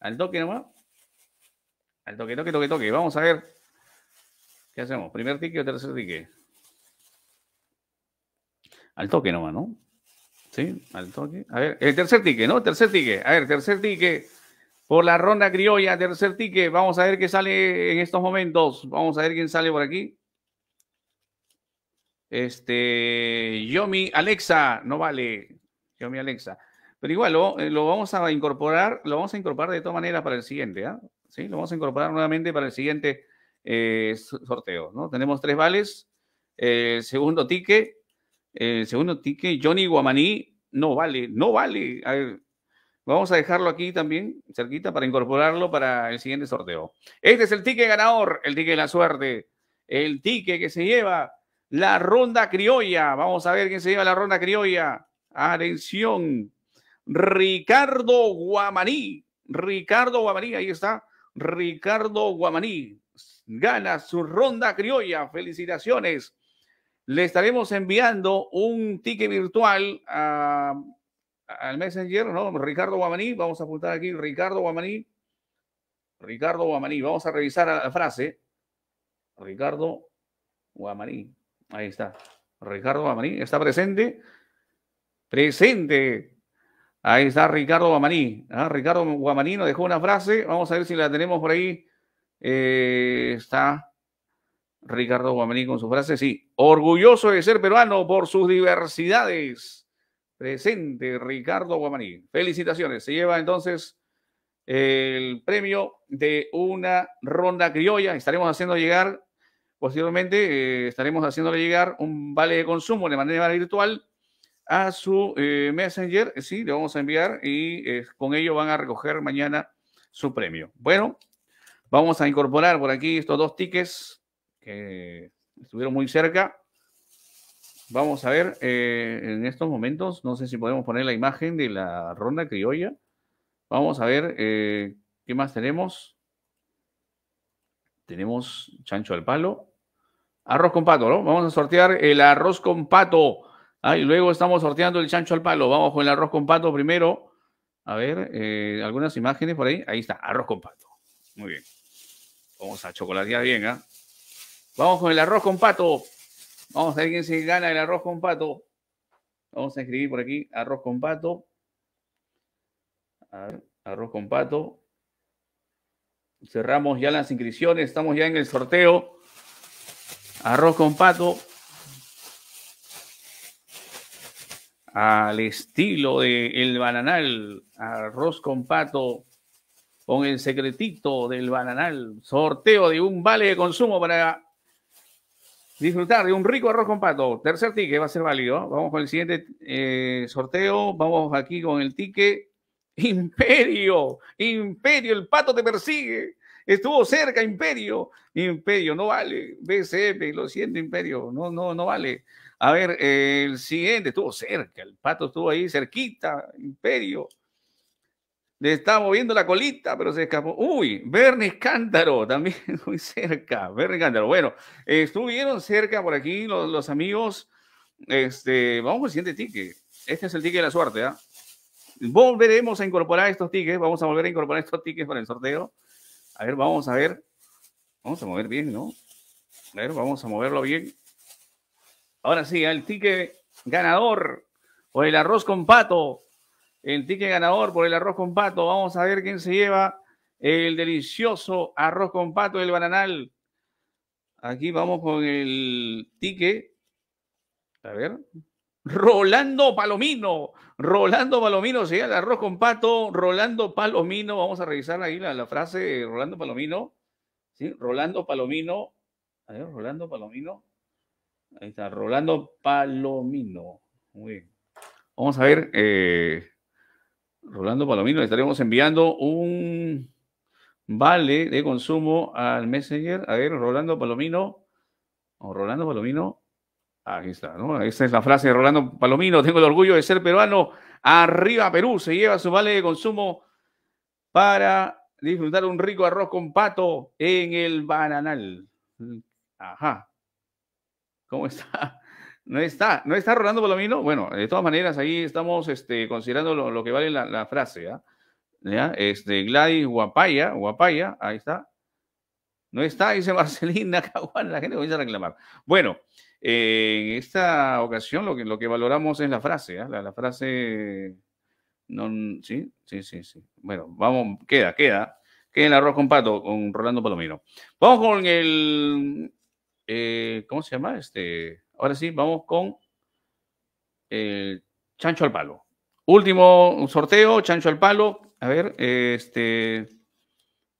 Al toque nomás. Al toque, toque, toque, toque. Vamos a ver. ¿Qué hacemos? ¿Primer tique o tercer tique? Al toque nomás, ¿no? Sí, al toque. A ver, el tercer tique, ¿no? Tercer tique. A ver, tercer tique. Por la ronda criolla, tercer tique. Vamos a ver qué sale en estos momentos. Vamos a ver quién sale por aquí. Este, Yomi, Alexa, no vale mi Alexa. Pero igual eh, lo, vamos a incorporar, lo vamos a incorporar de todas maneras para el siguiente, ¿ah? Lo vamos a incorporar nuevamente para el siguiente eh, sorteo, ¿no? Tenemos tres vales, eh, segundo ticket, segundo tique Johnny Guamaní, no vale, no vale. vamos a dejarlo aquí también, cerquita, para incorporarlo para el siguiente sorteo. Este es el tique ganador, el tique de la suerte, el tique que se lleva la ronda criolla. Vamos a ver quién se lleva la ronda criolla. Atención, Ricardo Guamaní. Ricardo Guamaní, ahí está. Ricardo Guamaní gana su ronda criolla. Felicitaciones. Le estaremos enviando un ticket virtual al Messenger, ¿no? Ricardo Guamaní. Vamos a apuntar aquí, Ricardo Guamaní. Ricardo Guamaní. Vamos a revisar la frase. Ricardo Guamaní. Ahí está. Ricardo Guamaní está presente. Presente. Ahí está Ricardo Guamaní. ¿Ah? Ricardo Guamaní nos dejó una frase. Vamos a ver si la tenemos por ahí. Eh, está Ricardo Guamaní con su frase. Sí. Orgulloso de ser peruano por sus diversidades. Presente, Ricardo Guamaní. Felicitaciones. Se lleva entonces el premio de una ronda criolla. Estaremos haciendo llegar, posiblemente eh, estaremos haciéndole llegar un vale de consumo de manera virtual a su eh, Messenger. Eh, sí, le vamos a enviar y eh, con ello van a recoger mañana su premio. Bueno, vamos a incorporar por aquí estos dos tickets que estuvieron muy cerca. Vamos a ver en estos momentos, no sé si podemos poner la imagen de la ronda criolla. Vamos a ver qué más tenemos. Tenemos chancho al palo. Arroz con pato, ¿no? Vamos a sortear el arroz con pato Ah, y luego estamos sorteando el chancho al palo. Vamos con el arroz con pato primero. A ver, eh, algunas imágenes por ahí. Ahí está, arroz con pato. Muy bien. Vamos a chocolatear bien, ¿ah? Vamos con el arroz con pato. Vamos a ver quién se gana el arroz con pato. Vamos a escribir por aquí arroz con pato. arroz con pato. Cerramos ya las inscripciones. Estamos ya en el sorteo. Arroz con pato. al estilo del El Bananal, arroz con pato con el secretito del bananal, sorteo de un vale de consumo para disfrutar de un rico arroz con pato. Tercer ticket va a ser válido. Vamos con el siguiente eh, sorteo. Vamos aquí con el ticket. Imperio, Imperio, el pato te persigue. Estuvo cerca, Imperio. Imperio, no vale. BCP, lo siento, Imperio, no, no, no vale. A ver, el siguiente estuvo cerca, el pato estuvo ahí cerquita, Imperio. Le estaba moviendo la colita, pero se escapó. Uy, Bernie Cántaro, también muy cerca. Bernie Cántaro. Bueno, estuvieron cerca por aquí los, amigos. Este, vamos con el siguiente ticket. Este es el ticket de la suerte. ¿ah? Volveremos a incorporar estos tickets. Vamos a volver a incorporar estos tickets para el sorteo. A ver, vamos a ver. Vamos a mover bien, ¿no? A ver, vamos a moverlo bien. Ahora sí, el tique ganador por el arroz con pato. El tique ganador por el arroz con pato. Vamos a ver quién se lleva el delicioso arroz con pato del bananal. Aquí vamos con el tique A ver. Rolando Palomino. Rolando Palomino se el arroz con pato. Rolando Palomino. Vamos a revisar ahí la, frase Rolando Palomino. ¿Sí? Rolando Palomino. A ver, Rolando Palomino. Ahí está, Rolando Palomino. Muy bien. Vamos a ver, eh, Rolando Palomino, le estaremos enviando un vale de consumo al Messenger. A ver, Rolando Palomino. O Rolando Palomino. ahí está, ¿no? Esta es la frase de Rolando Palomino. Tengo el orgullo de ser peruano. Arriba Perú se lleva su vale de consumo para disfrutar un rico arroz con pato en el bananal. Ajá. ¿Cómo está? No está, no está Rolando Palomino. Bueno, de todas maneras, ahí estamos este, considerando lo, que vale la, frase. ¿eh? ¿Ya? Este, Gladys Guapaya, Guapaya, ahí está. No está, dice Marcelina la gente comienza a reclamar. Bueno, eh, en esta ocasión lo que, valoramos es la frase, ¿ah? la, frase. no, sí, sí, sí, sí. Bueno, vamos, queda, queda. Queda el arroz con pato con Rolando Palomino. Vamos con el eh, ¿Cómo se llama? Este, ahora sí, vamos con el eh, Chancho al Palo. Último sorteo, Chancho al Palo. A ver, este,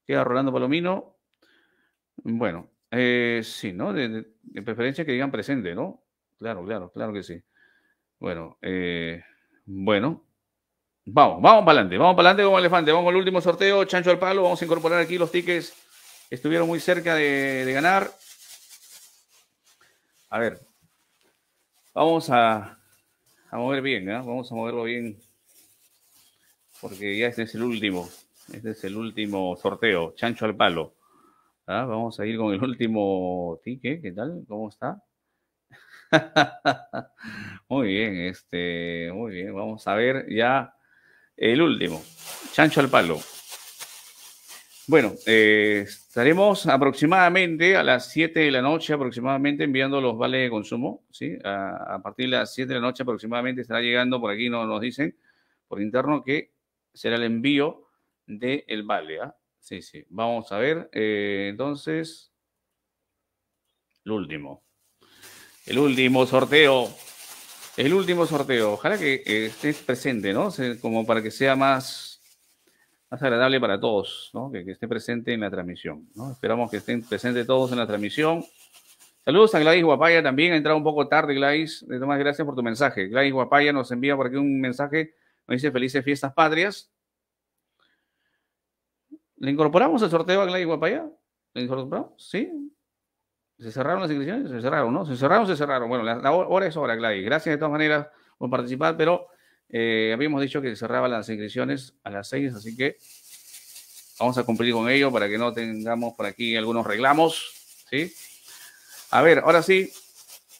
queda Rolando Palomino. Bueno, eh, sí, ¿no? De, preferencia que digan presente, ¿no? Claro, claro, claro que sí. Bueno, bueno. Vamos, vamos para adelante, vamos para adelante como elefante. Vamos al el último sorteo, Chancho al Palo. Vamos a incorporar aquí los tickets. Estuvieron muy cerca de ganar. A ver, vamos a, mover bien, ¿eh? vamos a moverlo bien, porque ya este es el último, este es el último sorteo, chancho al palo. ¿ah? Vamos a ir con el último ticket, ¿qué tal? ¿Cómo está? muy bien, este, muy bien, vamos a ver ya el último, chancho al palo. Bueno, eh, estaremos aproximadamente a las 7 de la noche, aproximadamente enviando los vales de consumo, ¿sí? A, partir de las 7 de la noche aproximadamente estará llegando, por aquí no, nos dicen por interno que será el envío del el vale, ¿ah? Sí, sí, vamos a ver, eh, entonces, el último, el último sorteo, el último sorteo, ojalá que eh, estés presente, ¿no? Como para que sea más más agradable para todos, ¿no? que, esté presente en la transmisión. ¿no? Esperamos que estén presentes todos en la transmisión. Saludos a Gladys Guapaya también, ha entrado un poco tarde Gladys, le todas gracias por tu mensaje. Gladys Guapaya nos envía por aquí un mensaje, nos dice felices fiestas patrias. ¿Le incorporamos el sorteo a Gladys Guapaya? ¿Le incorporamos? ¿Sí? ¿Se cerraron las inscripciones? Se cerraron, ¿no? Se cerraron, se cerraron. Bueno, la, la hora es hora, Gladys. Gracias de todas maneras por participar, pero eh, habíamos dicho que cerraban las inscripciones a las seis, así que vamos a cumplir con ello para que no tengamos por aquí algunos reclamos. ¿sí? A ver, ahora sí,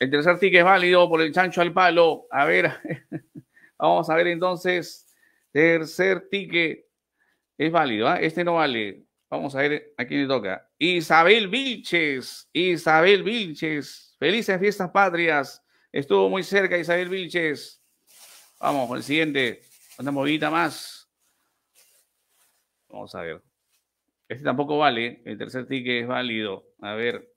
el tercer ticket es válido por el chancho al palo. A ver, vamos a ver entonces. Tercer ticket es válido, ¿ah? este no vale. Vamos a ver a quién le toca. Isabel Vilches, Isabel Vilches, felices fiestas patrias. Estuvo muy cerca Isabel Vilches. Vamos con el siguiente. Una movida más. Vamos a ver. Este tampoco vale. El tercer ticket es válido. A ver.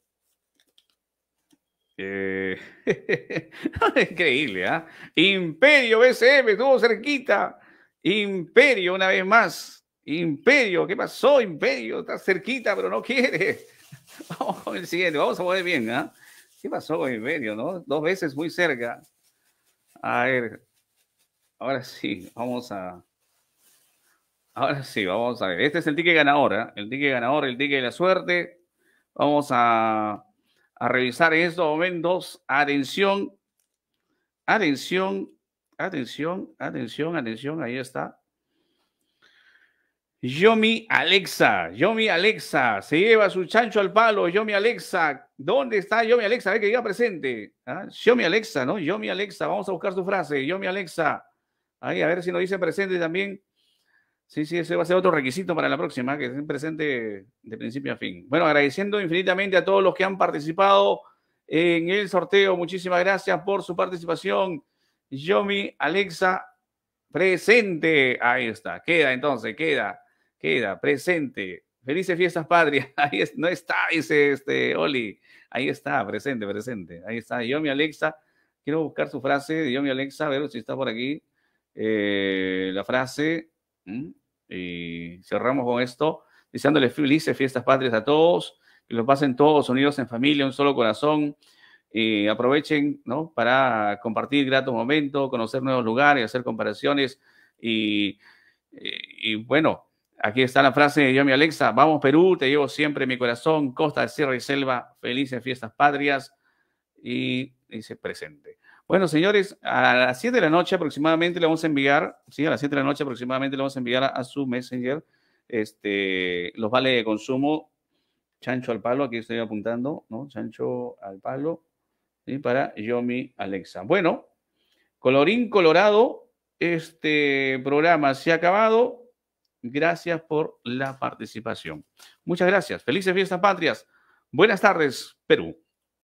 Eh, increíble, ¿ah? Imperio BCM estuvo cerquita. Imperio una vez más. Imperio, ¿qué pasó? Imperio, está cerquita, pero no quiere. Vamos con el siguiente, vamos a poner bien, ¿ah? ¿Qué pasó con Imperio, no? Dos veces muy cerca. A ver, Ahora sí, vamos a. Ahora sí, vamos a ver. Este es el ticket ¿eh? ganador, el ticket ganador, el ticket de la suerte. Vamos a, revisar estos momentos. Atención, atención, atención, atención, atención. Ahí está. Yomi Alexa, Yomi Alexa, se lleva su chancho al palo, Yomi Alexa, ¿dónde está Yomi Alexa? A ver que diga presente. Yo ¿ah? Yomi Alexa, ¿no? Yomi Alexa, vamos a buscar su frase, Yomi Alexa. Ahí, a ver si nos dice presente también. Sí, sí, ese va a ser otro requisito para la próxima, que estén presente de principio a fin. Bueno, agradeciendo infinitamente a todos los que han participado en el sorteo. Muchísimas gracias por su participación. Yomi, Alexa, presente. Ahí está, queda entonces, queda, queda, presente. Felices fiestas patrias. Ahí no está, dice este Oli. Ahí está, presente, presente. Ahí está, Yomi, Alexa. Quiero buscar su frase de Yomi, Alexa, a ver si está por aquí. Eh, la frase. Y cerramos con esto, deseándoles felices fiestas patrias a todos, que lo pasen todos unidos en familia, un solo corazón. Y aprovechen ¿no? para compartir gratos momentos, conocer nuevos lugares, hacer comparaciones. Y, bueno, aquí está la frase de mi Alexa: Vamos, Perú, te llevo siempre mi corazón, costa, de sierra y selva, felices fiestas patrias. Y dice presente. Bueno, señores, a las 7 de la noche aproximadamente le vamos a enviar, sí, a las 7 de la noche aproximadamente le vamos a enviar a, su Messenger este, los vales de consumo, chancho al palo, aquí estoy apuntando, ¿no? Chancho al palo, y para Yomi Alexa. Bueno, colorín colorado, este programa se ha acabado. Gracias por la participación. Muchas gracias. Felices fiestas patrias. Buenas tardes, Perú.